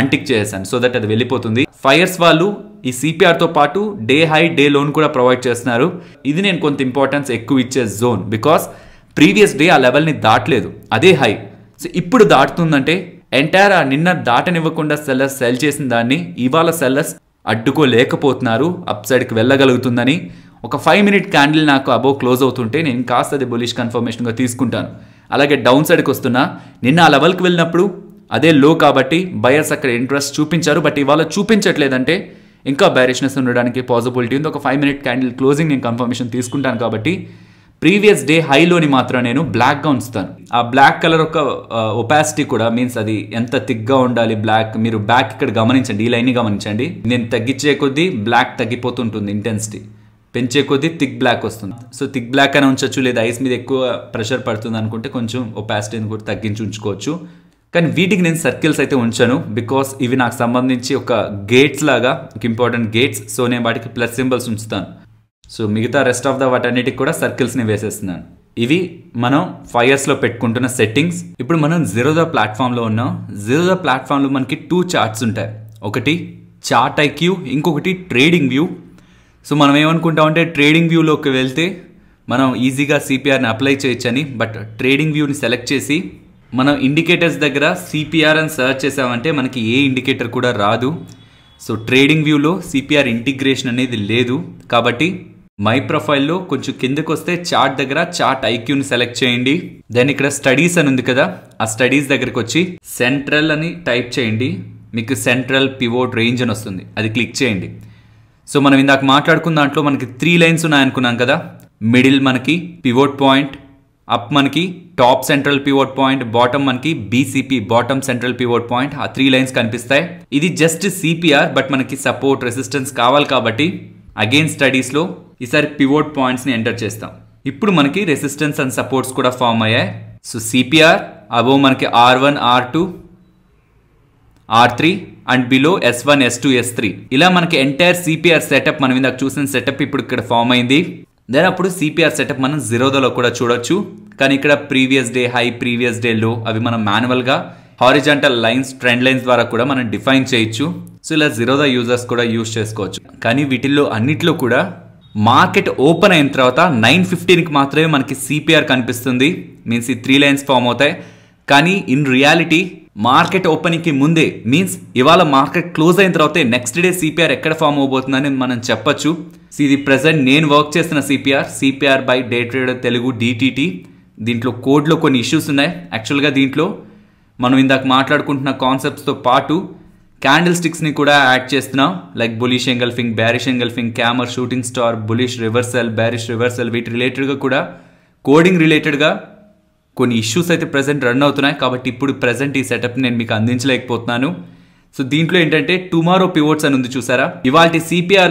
అంటిక్ చేసేసాను సో దట్ అది వెళ్ళిపోతుంది ఫైర్స్ వాళ్ళు ఈ సిపిఆర్తో పాటు డే హై డే లోన్ కూడా ప్రొవైడ్ చేస్తున్నారు ఇది నేను కొంత ఇంపార్టెన్స్ ఎక్కువ ఇచ్చే జోన్ బికాస్ ప్రీవియస్ డే ఆ లెవెల్ని దాటలేదు అదే హై సో ఇప్పుడు దాటుతుందంటే ఎంటైర్ ఆ నిన్న దాటనివ్వకుండా సెల్లర్స్ సెల్ చేసిన దాన్ని ఇవాళ సెల్లర్స్ అడ్డుకోలేకపోతున్నారు అప్ సైడ్కి వెళ్ళగలుగుతుందని ఒక ఫైవ్ మినిట్ క్యాండిల్ నాకు అబో క్లోజ్ అవుతుంటే నేను కాస్త అది బులిష్ కన్ఫర్మేషన్గా తీసుకుంటాను అలాగే డౌన్ సైడ్కి వస్తున్నా నిన్న ఆ లెవెల్కి వెళ్ళినప్పుడు అదే లో కాబట్టి బయర్స్ అక్కడ ఇంట్రెస్ట్ చూపించారు బట్ ఇవాళ చూపించట్లేదంటే ఇంకా బ్యారిష్నెస్ ఉండడానికి పాసిబిలిటీ ఉంది ఒక ఫైవ్ మినిట్ క్యాండిల్ క్లోజింగ్ నేను కన్ఫర్మేషన్ తీసుకుంటాను కాబట్టి ప్రీవియస్ డే హైలోని మాత్రం నేను బ్లాక్గా ఉంచుతాను ఆ బ్లాక్ కలర్ ఒక ఒపాసిటీ కూడా మీన్స్ అది ఎంత థిక్గా ఉండాలి బ్లాక్ మీరు బ్యాక్ ఇక్కడ గమనించండి ఈ లైన్ని గమనించండి నేను తగ్గించే కొద్దీ బ్లాక్ తగ్గిపోతుంటుంది ఇంటెన్సిటీ పెంచే కొద్దీ థిక్ బ్లాక్ వస్తుంది సో థిక్ బ్లాక్ అని ఉంచవచ్చు లేదా ఐస్ మీద ఎక్కువ ప్రెషర్ పడుతుంది అనుకుంటే కొంచెం ఒపాసిటీని కూడా తగ్గించి ఉంచుకోవచ్చు కానీ వీటికి నేను సర్కిల్స్ అయితే ఉంచాను బికాస్ ఇవి నాకు సంబంధించి ఒక గేట్స్ లాగా ఒక ఇంపార్టెంట్ గేట్స్ సో నేను వాటికి ప్లస్ సింబల్స్ ఉంచుతాను సో మిగతా రెస్ట్ ఆఫ్ ద వాటన్నిటికి కూడా సర్కిల్స్ని వేసేస్తున్నాను ఇవి మనం ఫైవ్ ఇయర్స్లో పెట్టుకుంటున్న సెట్టింగ్స్ ఇప్పుడు మనం జీరోదా ప్లాట్ఫామ్లో ఉన్నాం జీరోదా ప్లాట్ఫామ్లో మనకి టూ చార్ట్స్ ఉంటాయి ఒకటి చార్ట్ ఐక్యూ ఇంకొకటి ట్రేడింగ్ వ్యూ సో మనం ఏమనుకుంటాం అంటే ట్రేడింగ్ వ్యూలోకి వెళ్తే మనం ఈజీగా సిపిఆర్ని అప్లై చేయొచ్చని బట్ ట్రేడింగ్ వ్యూని సెలెక్ట్ చేసి మనం ఇండికేటర్స్ దగ్గర సిపిఆర్ అని సర్చ్ చేసామంటే మనకి ఏ ఇండికేటర్ కూడా రాదు సో ట్రేడింగ్ వ్యూలో సిపిఆర్ ఇంటిగ్రేషన్ అనేది లేదు కాబట్టి మై ప్రొఫైల్లో కొంచెం కిందకు వస్తే చార్ట్ దగ్గర చార్ట్ ఐక్యూని సెలెక్ట్ చేయండి దెన్ ఇక్కడ స్టడీస్ అని ఉంది కదా ఆ స్టడీస్ దగ్గరకు వచ్చి సెంట్రల్ అని టైప్ చేయండి మీకు సెంట్రల్ పివోట్ రేంజ్ అని వస్తుంది అది క్లిక్ చేయండి సో మనం ఇందాక మాట్లాడుకున్న దాంట్లో మనకి త్రీ లైన్స్ ఉన్నాయనుకున్నాం కదా మిడిల్ మనకి పివోట్ పాయింట్ అప్ మనకి top central pivot point bottom మనకి BCP bottom central pivot point ఆ త్రీ లైన్స్ కనిపిస్తాయి ఇది జస్ట్ సిపిఆర్ బట్ మనకి సపోర్ట్ రెసిస్టెన్స్ కావాలి కాబట్టి అగైన్ స్టడీస్లో ఈసారి పివోట్ పాయింట్స్ని ఎంటర్ చేస్తాం ఇప్పుడు మనకి రెసిస్టెన్స్ అండ్ సపోర్ట్స్ కూడా ఫామ్ అయ్యాయి సో సిపిఆర్ అబోవ్ మనకి R one R two R three and below S one S two S three ఇలా మనకి ఎంటైర్ సిపిఆర్ సెటప్ మనం ఇందాక చూసిన సెటప్ ఇప్పుడు ఇక్కడ ఫామ్ అయింది దెన్ అప్పుడు సిపిఆర్ సెటప్ మనం జీరోదోలో కూడా చూడొచ్చు కానీ ఇక్కడ previous day high previous day low అవి మనం మాన్యువల్గా హారిజాంటల్ లైన్స్ ట్రెండ్ లైన్స్ ద్వారా కూడా మనం డిఫైన్ చేయొచ్చు సో ఇలా జిరోదా యూజర్స్ కూడా యూజ్ చేసుకోవచ్చు కానీ వీటిల్లో అన్నిట్లో కూడా మార్కెట్ ఓపెన్ అయిన తర్వాత నైన్ ఫిఫ్టీన్కి మాత్రమే మనకి సిపిఆర్ కనిపిస్తుంది మీన్స్ ఈ త్రీ లైన్స్ ఫామ్ అవుతాయి కానీ ఇన్ రియాలిటీ మార్కెట్ ఓపెనింగ్కి ముందే మీన్స్ ఇవాళ మార్కెట్ క్లోజ్ అయిన తర్వాత నెక్స్ట్ డే సిపిఆర్ ఎక్కడ ఫామ్ అవబోతుందని మనం చెప్పొచ్చు ఇది ప్రజెంట్ నేను వర్క్ చేసిన CPR CPR by day trader Telugu DTT దీంట్లో కోడ్లో కొన్ని ఇష్యూస్ ఉన్నాయి యాక్చువల్గా దీంట్లో మనం ఇందాక మాట్లాడుకుంటున్న కాన్సెప్ట్స్తో పాటు క్యాండిల్ స్టిక్స్ని కూడా యాడ్ చేస్తున్నాం like bullish engulfing bearish engulfing hammer shooting star bullish reversal bearish reversal వీటి రిలేటెడ్గా కూడా కోడింగ్ రిలేటెడ్గా కొన్ని ఇష్యూస్ అయితే ప్రజెంట్ రన్ అవుతున్నాయి కాబట్టి ఇప్పుడు ప్రజెంట్ ఈ సెటప్ నేను మీకు అందించలేకపోతున్నాను సో దీంట్లో ఏంటంటే టుమారో పివోట్స్ అని ఉంది చూసారా ఇవాళ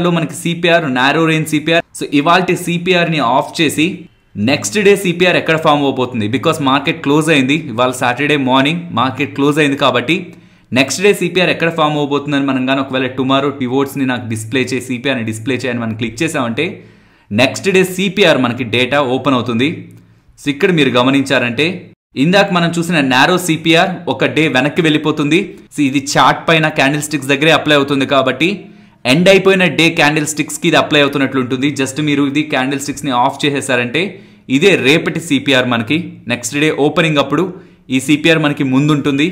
లో మనకి CPR narrow range CPR so ఇవాళ సిపిఆర్ని ఆఫ్ చేసి నెక్స్ట్ డే సిపిఆర్ ఎక్కడ ఫామ్ అవబోతుంది బికాస్ మార్కెట్ క్లోజ్ అయింది ఇవాళ సాటర్డే మార్నింగ్ మార్కెట్ క్లోజ్ అయింది కాబట్టి నెక్స్ట్ డే సిపిఆర్ ఎక్కడ ఫామ్ అని మనం కానీ ఒకవేళ టుమారో ని నాకు డిస్ప్లే చేసి ని డిస్ప్లే చేయని మనం క్లిక్ చేసామంటే నెక్స్ట్ డే సిపిఆర్ మనకి డేటా ఓపెన్ అవుతుంది సో ఇక్కడ మీరు గమనించారంటే ఇందాక మనం చూసిన నారో సిపిఆర్ ఒక డే వెనక్కి వెళ్ళిపోతుంది సో ఇది చార్ట్ పైన క్యాండిల్ స్టిక్స్ దగ్గరే అప్లై అవుతుంది కాబట్టి ఎండ్ అయిపోయిన డే క్యాండిల్ స్టిక్స్కి ఇది అప్లై అవుతున్నట్లు ఉంటుంది జస్ట్ మీరు ఇది క్యాండిల్ స్టిక్స్ని ఆఫ్ చేసేసారంటే ఇదే రేపటి సిపిఆర్ మనకి నెక్స్ట్ డే ఓపెనింగ్ అప్పుడు ఈ సిపిఆర్ మనకి ముందుంటుంది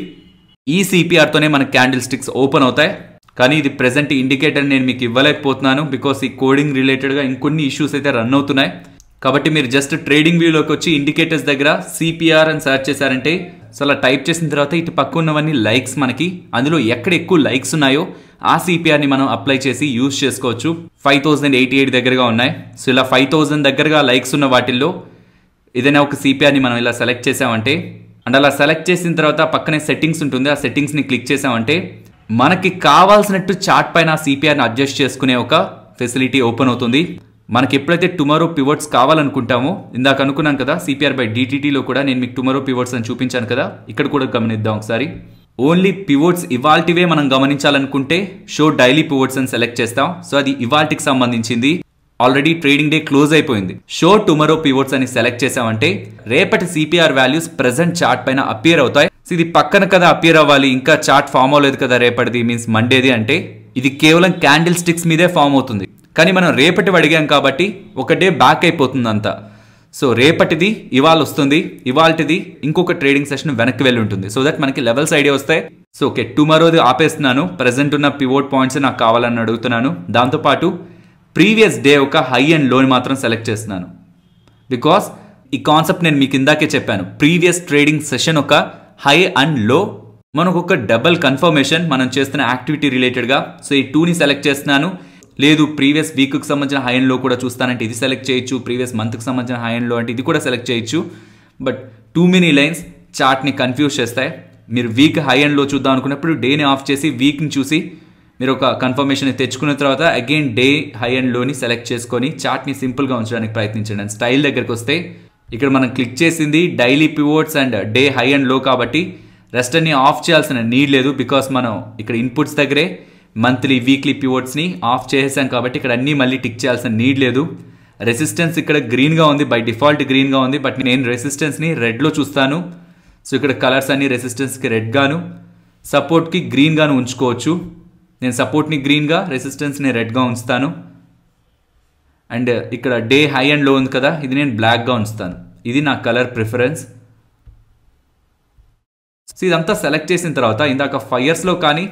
ఈ సిపిఆర్తోనే మన క్యాండిల్ స్టిక్స్ ఓపెన్ అవుతాయి కానీ ఇది ప్రజెంట్ ఇండికేటర్ నేను మీకు ఇవ్వలేకపోతున్నాను బికాస్ ఈ కోడింగ్ రిలేటెడ్గా ఇంకొన్ని ఇష్యూస్ అయితే రన్ అవుతున్నాయి కాబట్టి మీరు జస్ట్ ట్రేడింగ్ వ్యూలోకి వచ్చి ఇండికేటర్స్ దగ్గర సిపిఆర్ అని సెర్చ్ చేశారంటే సో అలా టైప్ చేసిన తర్వాత ఇటు పక్క ఉన్నవన్నీ లైక్స్ మనకి అందులో ఎక్కడ ఎక్కువ లైక్స్ ఉన్నాయో ఆ సిపిఆర్ని మనం అప్లై చేసి యూజ్ చేసుకోవచ్చు ఫైవ్ థౌజండ్ ఎయిటీ ఎయిట్ దగ్గరగా ఉన్నాయి సో ఇలా ఫైవ్ థౌజండ్ దగ్గరగా లైక్స్ ఉన్న వాటిల్లో ఏదైనా ఒక సిపిఆర్ని మనం ఇలా సెలెక్ట్ చేసామంటే అండ్ అలా సెలెక్ట్ చేసిన తర్వాత పక్కనే సెట్టింగ్స్ ఉంటుంది ఆ సెట్టింగ్స్ని క్లిక్ చేసామంటే మనకి కావాల్సినట్టు చాట్ పైన సిపిఆర్ని అడ్జస్ట్ చేసుకునే ఒక ఫెసిలిటీ ఓపెన్ అవుతుంది మనకి ఎప్పుడైతే టుమారో పివర్ట్స్ కావాలనుకుంటామో ఇందాక అనుకున్నాం కదా సిపిఆర్ బై డిటీటీలో కూడా నేను మీకు టుమారో పివర్ట్స్ అని చూపించాను కదా ఇక్కడ కూడా గమనిద్దాం ఒకసారి ఓన్లీ పివోట్స్ ఇవాల్టివే మనం గమనించాలనుకుంటే షో డైలీ పివోట్స్ అని సెలెక్ట్ చేస్తాం సో అది ఇవాల్టికి సంబంధించింది ఆల్రెడీ ట్రేడింగ్ డే క్లోజ్ అయిపోయింది షో టుమారో పివోట్స్ అని సెలెక్ట్ చేసామంటే రేపటి సిపిఆర్ వాల్యూస్ ప్రెసెంట్ చార్ట్ పైన అపియర్ అవుతాయి సో ఇది పక్కన కదా అపియర్ అవ్వాలి ఇంకా చార్ట్ ఫామ్ అవ్వలేదు కదా రేపటిది మీన్స్ మండేది అంటే ఇది కేవలం క్యాండిల్ స్టిక్స్ మీదే ఫామ్ అవుతుంది కానీ మనం రేపటి అడిగాం కాబట్టి ఒక డే బ్యాక్ అయిపోతుంది అంతా సో రేపటిది ఇవాళ వస్తుంది ఇవాళటిది ఇంకొక ట్రేడింగ్ సెషన్ వెనక్కి వెళ్ళి ఉంటుంది సో దట్ మనకి లెవెల్స్ ఐడియా వస్తాయి సో ఓకే టుమారోది ఆపేస్తున్నాను ప్రజెంట్ ఉన్న పివోట్ పాయింట్స్ నాకు కావాలని అడుగుతున్నాను దాంతోపాటు ప్రీవియస్ డే ఒక హై అండ్ లోన్ మాత్రం సెలెక్ట్ చేస్తున్నాను బికాస్ ఈ కాన్సెప్ట్ నేను మీకు ఇందాకే చెప్పాను ప్రీవియస్ ట్రేడింగ్ సెషన్ ఒక హై అండ్ లో మనకు ఒక డబల్ కన్ఫర్మేషన్ మనం చేస్తున్న యాక్టివిటీ రిలేటెడ్గా సో ఈ టూని సెలెక్ట్ చేస్తున్నాను లేదు ప్రీవియస్ వీక్కి సంబంధించిన హై ఎండ్లో కూడా చూస్తానంటే ఇది సెలెక్ట్ చేయొచ్చు ప్రీవియస్ మంత్కి సంబంధించిన హై ఎండ్లో అంటే ఇది కూడా సెలెక్ట్ చేయొచ్చు బట్ టూ మెనీ లైన్స్ చార్ట్ని కన్ఫ్యూజ్ చేస్తాయి మీరు వీక్ హై ఎండ్లో చూద్దాం అనుకున్నప్పుడు డేని ఆఫ్ చేసి వీక్ని చూసి మీరు ఒక కన్ఫర్మేషన్ తెచ్చుకున్న తర్వాత అగైన్ డే హై అండ్ లోని సెలెక్ట్ చేసుకొని చార్ట్ని సింపుల్గా ఉంచడానికి ప్రయత్నించండి అండ్ స్టైల్ దగ్గరకు వస్తే ఇక్కడ మనం క్లిక్ చేసింది daily pivots and day high and low కాబట్టి రెస్ట్ అన్ని ఆఫ్ చేయాల్సిన నీడ్ లేదు బికాస్ మనం ఇక్కడ ఇన్పుట్స్ దగ్గరే మంత్లీ వీక్లీ పివోట్స్ని ఆఫ్ చేసేసాం కాబట్టి ఇక్కడ అన్నీ మళ్ళీ టిక్ చేయాల్సిన నీడ్ లేదు రెసిస్టెన్స్ ఇక్కడ గ్రీన్గా ఉంది బై డిఫాల్ట్ గ్రీన్గా ఉంది బట్ నేను రెసిస్టెన్స్ని రెడ్లో చూస్తాను సో ఇక్కడ కలర్స్ అన్ని రెసిస్టెన్స్కి రెడ్గాను సపోర్ట్కి గ్రీన్గాను ఉంచుకోవచ్చు నేను సపోర్ట్ని గ్రీన్గా రెసిస్టెన్స్ని రెడ్గా ఉంచుతాను అండ్ ఇక్కడ డే హై అండ్ లో ఉంది కదా ఇది నేను బ్లాక్గా ఉంచుతాను ఇది నా కలర్ ప్రిఫరెన్స్ సో ఇదంతా సెలెక్ట్ చేసిన తర్వాత ఇందాక ఫైర్స్లో కానీ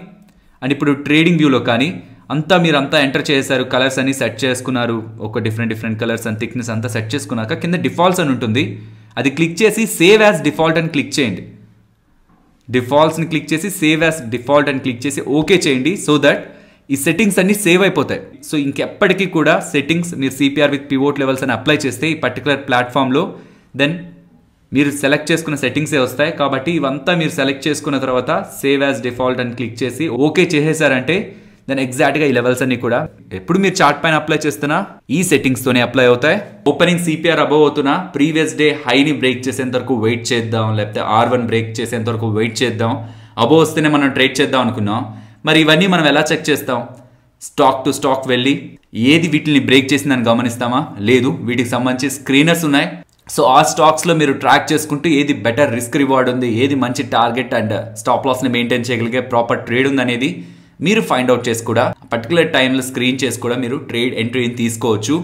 అండ్ ఇప్పుడు ట్రేడింగ్ వ్యూలో కానీ అంతా మీరు అంతా ఎంటర్ చేశారు కలర్స్ అన్ని సెట్ చేసుకున్నారు ఒక different different colours and thickness అంతా సెట్ చేసుకున్నాక కింద డిఫాల్ట్స్ అని ఉంటుంది అది క్లిక్ చేసి సేవ్ యాజ్ డిఫాల్ట్ అని క్లిక్ చేయండి డిఫాల్ట్స్ని క్లిక్ చేసి సేవ్ యాజ్ డిఫాల్ట్ అని క్లిక్ చేసి ఓకే చేయండి సో దట్ ఈ సెట్టింగ్స్ అన్నీ సేవ్ అయిపోతాయి సో ఇంకెప్పటికీ కూడా సెట్టింగ్స్ మీరు సిపిఆర్ విత్ పివోట్ లెవెల్స్ అని అప్లై చేస్తే ఈ పర్టికులర్ ప్లాట్ఫామ్లో దెన్ మీరు సెలెక్ట్ చేసుకున్న సెట్టింగ్సే వస్తాయి కాబట్టి ఇవంతా మీరు సెలెక్ట్ చేసుకున్న తర్వాత సేవ్ యాజ్ డిఫాల్ట్ అని క్లిక్ చేసి ఓకే చేసేసారంటే దాని ఎగ్జాక్ట్గా ఈ లెవెల్స్ అన్ని కూడా ఎప్పుడు మీరు చార్ట్ పైన అప్లై చేస్తున్నా ఈ సెట్టింగ్స్తోనే అప్లై అవుతాయి ఓపెనింగ్ సిపిఆర్ అబవ్ అవుతున్నా ప్రీవియస్ డే హైని బ్రేక్ చేసేంత వరకు వెయిట్ చేద్దాం లేకపోతే ఆర్ వన్ బ్రేక్ చేసేంత వరకు వెయిట్ చేద్దాం అబవ్ వస్తేనే మనం ట్రేడ్ చేద్దాం అనుకున్నాం మరి ఇవన్నీ మనం ఎలా చెక్ చేస్తాం స్టాక్ టు స్టాక్ వెళ్ళి ఏది వీటిని బ్రేక్ చేసిందని గమనిస్తామా లేదు వీటికి సంబంధించి స్క్రీనర్స్ ఉన్నాయి సో ఆ స్టాక్స్లో మీరు ట్రాక్ చేసుకుంటూ ఏది బెటర్ రిస్క్ రివార్డ్ ఉంది ఏది మంచి టార్గెట్ అండ్ స్టాప్ లాస్ని మెయింటైన్ చేయగలిగే ప్రాపర్ ట్రేడ్ ఉందనేది మీరు ఫైండ్ అవుట్ చేసి కూడా పర్టికులర్ టైంలో స్క్రీన్ చేసి కూడా మీరు ట్రేడ్ ఎంట్రీని తీసుకోవచ్చు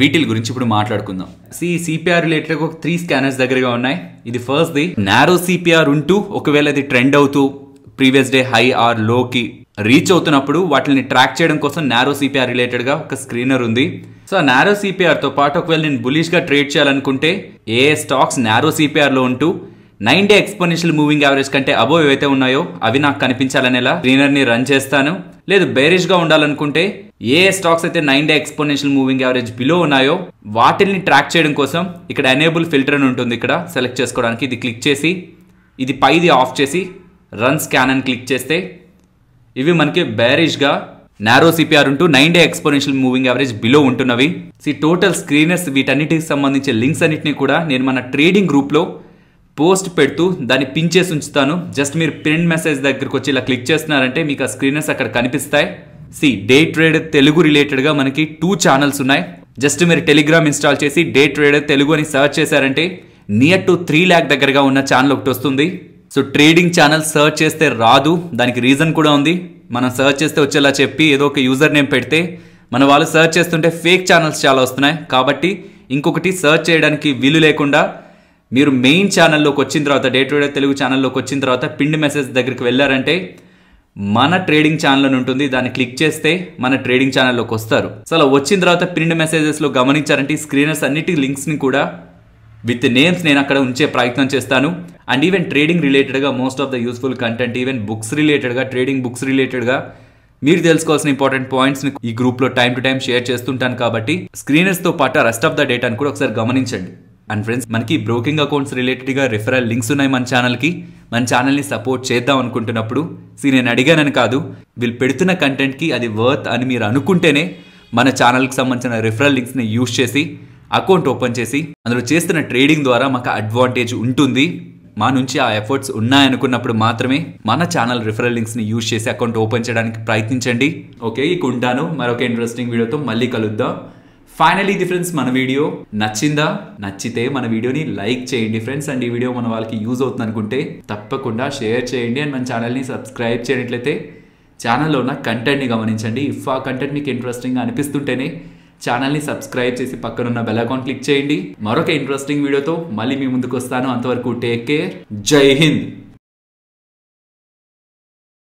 వీటి గురించి ఇప్పుడు మాట్లాడుకుందాం సి సిపిఆర్ రిలేటెడ్ ఒక త్రీ స్కానర్స్ దగ్గరగా ఉన్నాయి ఇది ఫస్ట్ ది నారో సిపిఆర్ ఉంటూ ఒకవేళ అది ట్రెండ్ అవుతూ ప్రీవియస్ డే హై ఆర్ లోకి రీచ్ అవుతున్నప్పుడు వాటిని ట్రాక్ చేయడం కోసం నారో సిపిఆర్ రిలేటెడ్గా ఒక స్క్రీనర్ ఉంది సో నారో సిపిఆర్తో పాటు ఒకవేళ నేను బులిష్గా ట్రేడ్ చేయాలనుకుంటే ఏ స్టాక్స్ నారో సిపిఆర్లో ఉంటూ nine day exponential moving average కంటే అబో ఏవైతే ఉన్నాయో అవి నాకు కనిపించాలనేలా ని రన్ చేస్తాను లేదు బేరిష్గా ఉండాలనుకుంటే ఏ స్టాక్స్ అయితే nine day exponential moving average below ఉన్నాయో వాటిల్ని ట్రాక్ చేయడం కోసం ఇక్కడ ఎనేబుల్ ఫిల్టర్ అని ఉంటుంది ఇక్కడ సెలెక్ట్ చేసుకోవడానికి ఇది క్లిక్ చేసి ఇది పైది ఆఫ్ చేసి రన్ స్కాన్ అని క్లిక్ చేస్తే ఇవి మనకి బేరిష్గా నారో సిపిఆర్ ఉంటూ nine day exponential moving average below ఉంటున్నవి సి టోటల్ స్క్రీనర్స్ వీటన్నిటికి సంబంధించిన లింక్స్ అన్నింటినీ కూడా నేను మన ట్రేడింగ్ గ్రూప్లో పోస్ట్ పెడుతూ దాన్ని పిన్ చేసి ఉంచుతాను జస్ట్ మీరు ప్రింట్ మెసేజ్ దగ్గరకు వచ్చి ఇలా క్లిక్ చేస్తున్నారంటే మీకు ఆ స్క్రీనర్స్ అక్కడ కనిపిస్తాయి సి డే ట్రేడ్ తెలుగు రిలేటెడ్గా మనకి టూ ఛానల్స్ ఉన్నాయి జస్ట్ మీరు టెలిగ్రామ్ ఇన్స్టాల్ చేసి డే ట్రేడ్ తెలుగు అని సర్చ్ చేశారంటే నియర్ టు త్రీ ల్యాక్ దగ్గరగా ఉన్న ఛానల్ ఒకటి వస్తుంది సో ట్రేడింగ్ ఛానల్ సర్చ్ చేస్తే రాదు దానికి రీజన్ కూడా ఉంది మనం సర్చ్ చేస్తే వచ్చేలా చెప్పి ఏదో ఒక యూజర్ నేమ్ పెడితే మన వాళ్ళు సర్చ్ చేస్తుంటే ఫేక్ ఛానల్స్ చాలా వస్తున్నాయి కాబట్టి ఇంకొకటి సర్చ్ చేయడానికి వీలు లేకుండా మీరు మెయిన్ ఛానల్లోకి వచ్చిన తర్వాత డే టు డే తెలుగు ఛానల్లోకి వచ్చిన తర్వాత పిండి మెసేజ్ దగ్గరికి వెళ్ళారంటే మన ట్రేడింగ్ ఛానల్ అని ఉంటుంది దాన్ని క్లిక్ చేస్తే మన ట్రేడింగ్ ఛానల్లోకి వస్తారు సో అలా వచ్చిన తర్వాత ప్రింట్ మెసేజెస్లో గమనించారంటే స్క్రీనర్స్ అన్నిటి లింక్స్ని కూడా విత్ నేమ్స్ నేను అక్కడ ఉంచే ప్రయత్నం చేస్తాను అండ్ ఈవెన్ ట్రేడింగ్ రిలేటెడ్గా most of the useful content even books రిలేటెడ్గా ట్రేడింగ్ బుక్స్ రిలేటెడ్గా మీరు తెలుసుకోవాల్సిన ఇంపార్టెంట్ పాయింట్స్ ఈ గ్రూప్లో టైం టు టైం షేర్ చేస్తుంటాను కాబట్టి స్క్రీనర్స్తో పాటు రెస్ట్ ఆఫ్ ద డేటాను కూడా ఒకసారి గమనించండి అండ్ ఫ్రెండ్స్ మనకి బ్రోకింగ్ అకౌంట్స్ రిలేటెడ్గా రిఫరల్ లింక్స్ ఉన్నాయి మన ఛానల్కి మన ఛానల్ని సపోర్ట్ చేద్దాం అనుకుంటున్నప్పుడు సీ నేను అడిగానని కాదు వీళ్ళు పెడుతున్న కంటెంట్కి అది వర్త్ అని మీరు అనుకుంటేనే మన ఛానల్కి సంబంధించిన రిఫరల్ లింక్స్ని యూజ్ చేసి అకౌంట్ ఓపెన్ చేసి అందులో చేస్తున్న ట్రేడింగ్ ద్వారా మాకు అడ్వాంటేజ్ ఉంటుంది మా నుంచి ఆ ఎఫర్ట్స్ ఉన్నాయనుకున్నప్పుడు మాత్రమే మన ఛానల్ రిఫరల్ ని యూజ్ చేసి అకౌంట్ ఓపెన్ చేయడానికి ప్రయత్నించండి ఓకే ఇక ఉంటాను మరొక ఇంట్రెస్టింగ్ వీడియోతో మళ్ళీ కలుద్దాం ఫైనలీ ది ఫ్రెండ్స్ మన వీడియో నచ్చిందా నచ్చితే మన వీడియోని లైక్ చేయండి ఫ్రెండ్స్ అండ్ ఈ వీడియో మన వాళ్ళకి యూజ్ అవుతుంది అనుకుంటే తప్పకుండా షేర్ చేయండి అండ్ మన ఛానల్ని సబ్స్క్రైబ్ చేయనట్లయితే ఛానల్లో ఉన్న కంటెంట్ని గమనించండి ఇఫ్ ఆ కంటెంట్ మీకు ఇంట్రెస్టింగ్గా అనిపిస్తుంటేనే ఛానల్ని సబ్స్క్రైబ్ చేసి పక్కనున్న అకౌంట్ క్లిక్ చేయండి మరొక ఇంట్రెస్టింగ్ వీడియోతో మళ్ళీ మీ ముందుకు వస్తాను అంతవరకు టేక్ కేర్ జై హింద్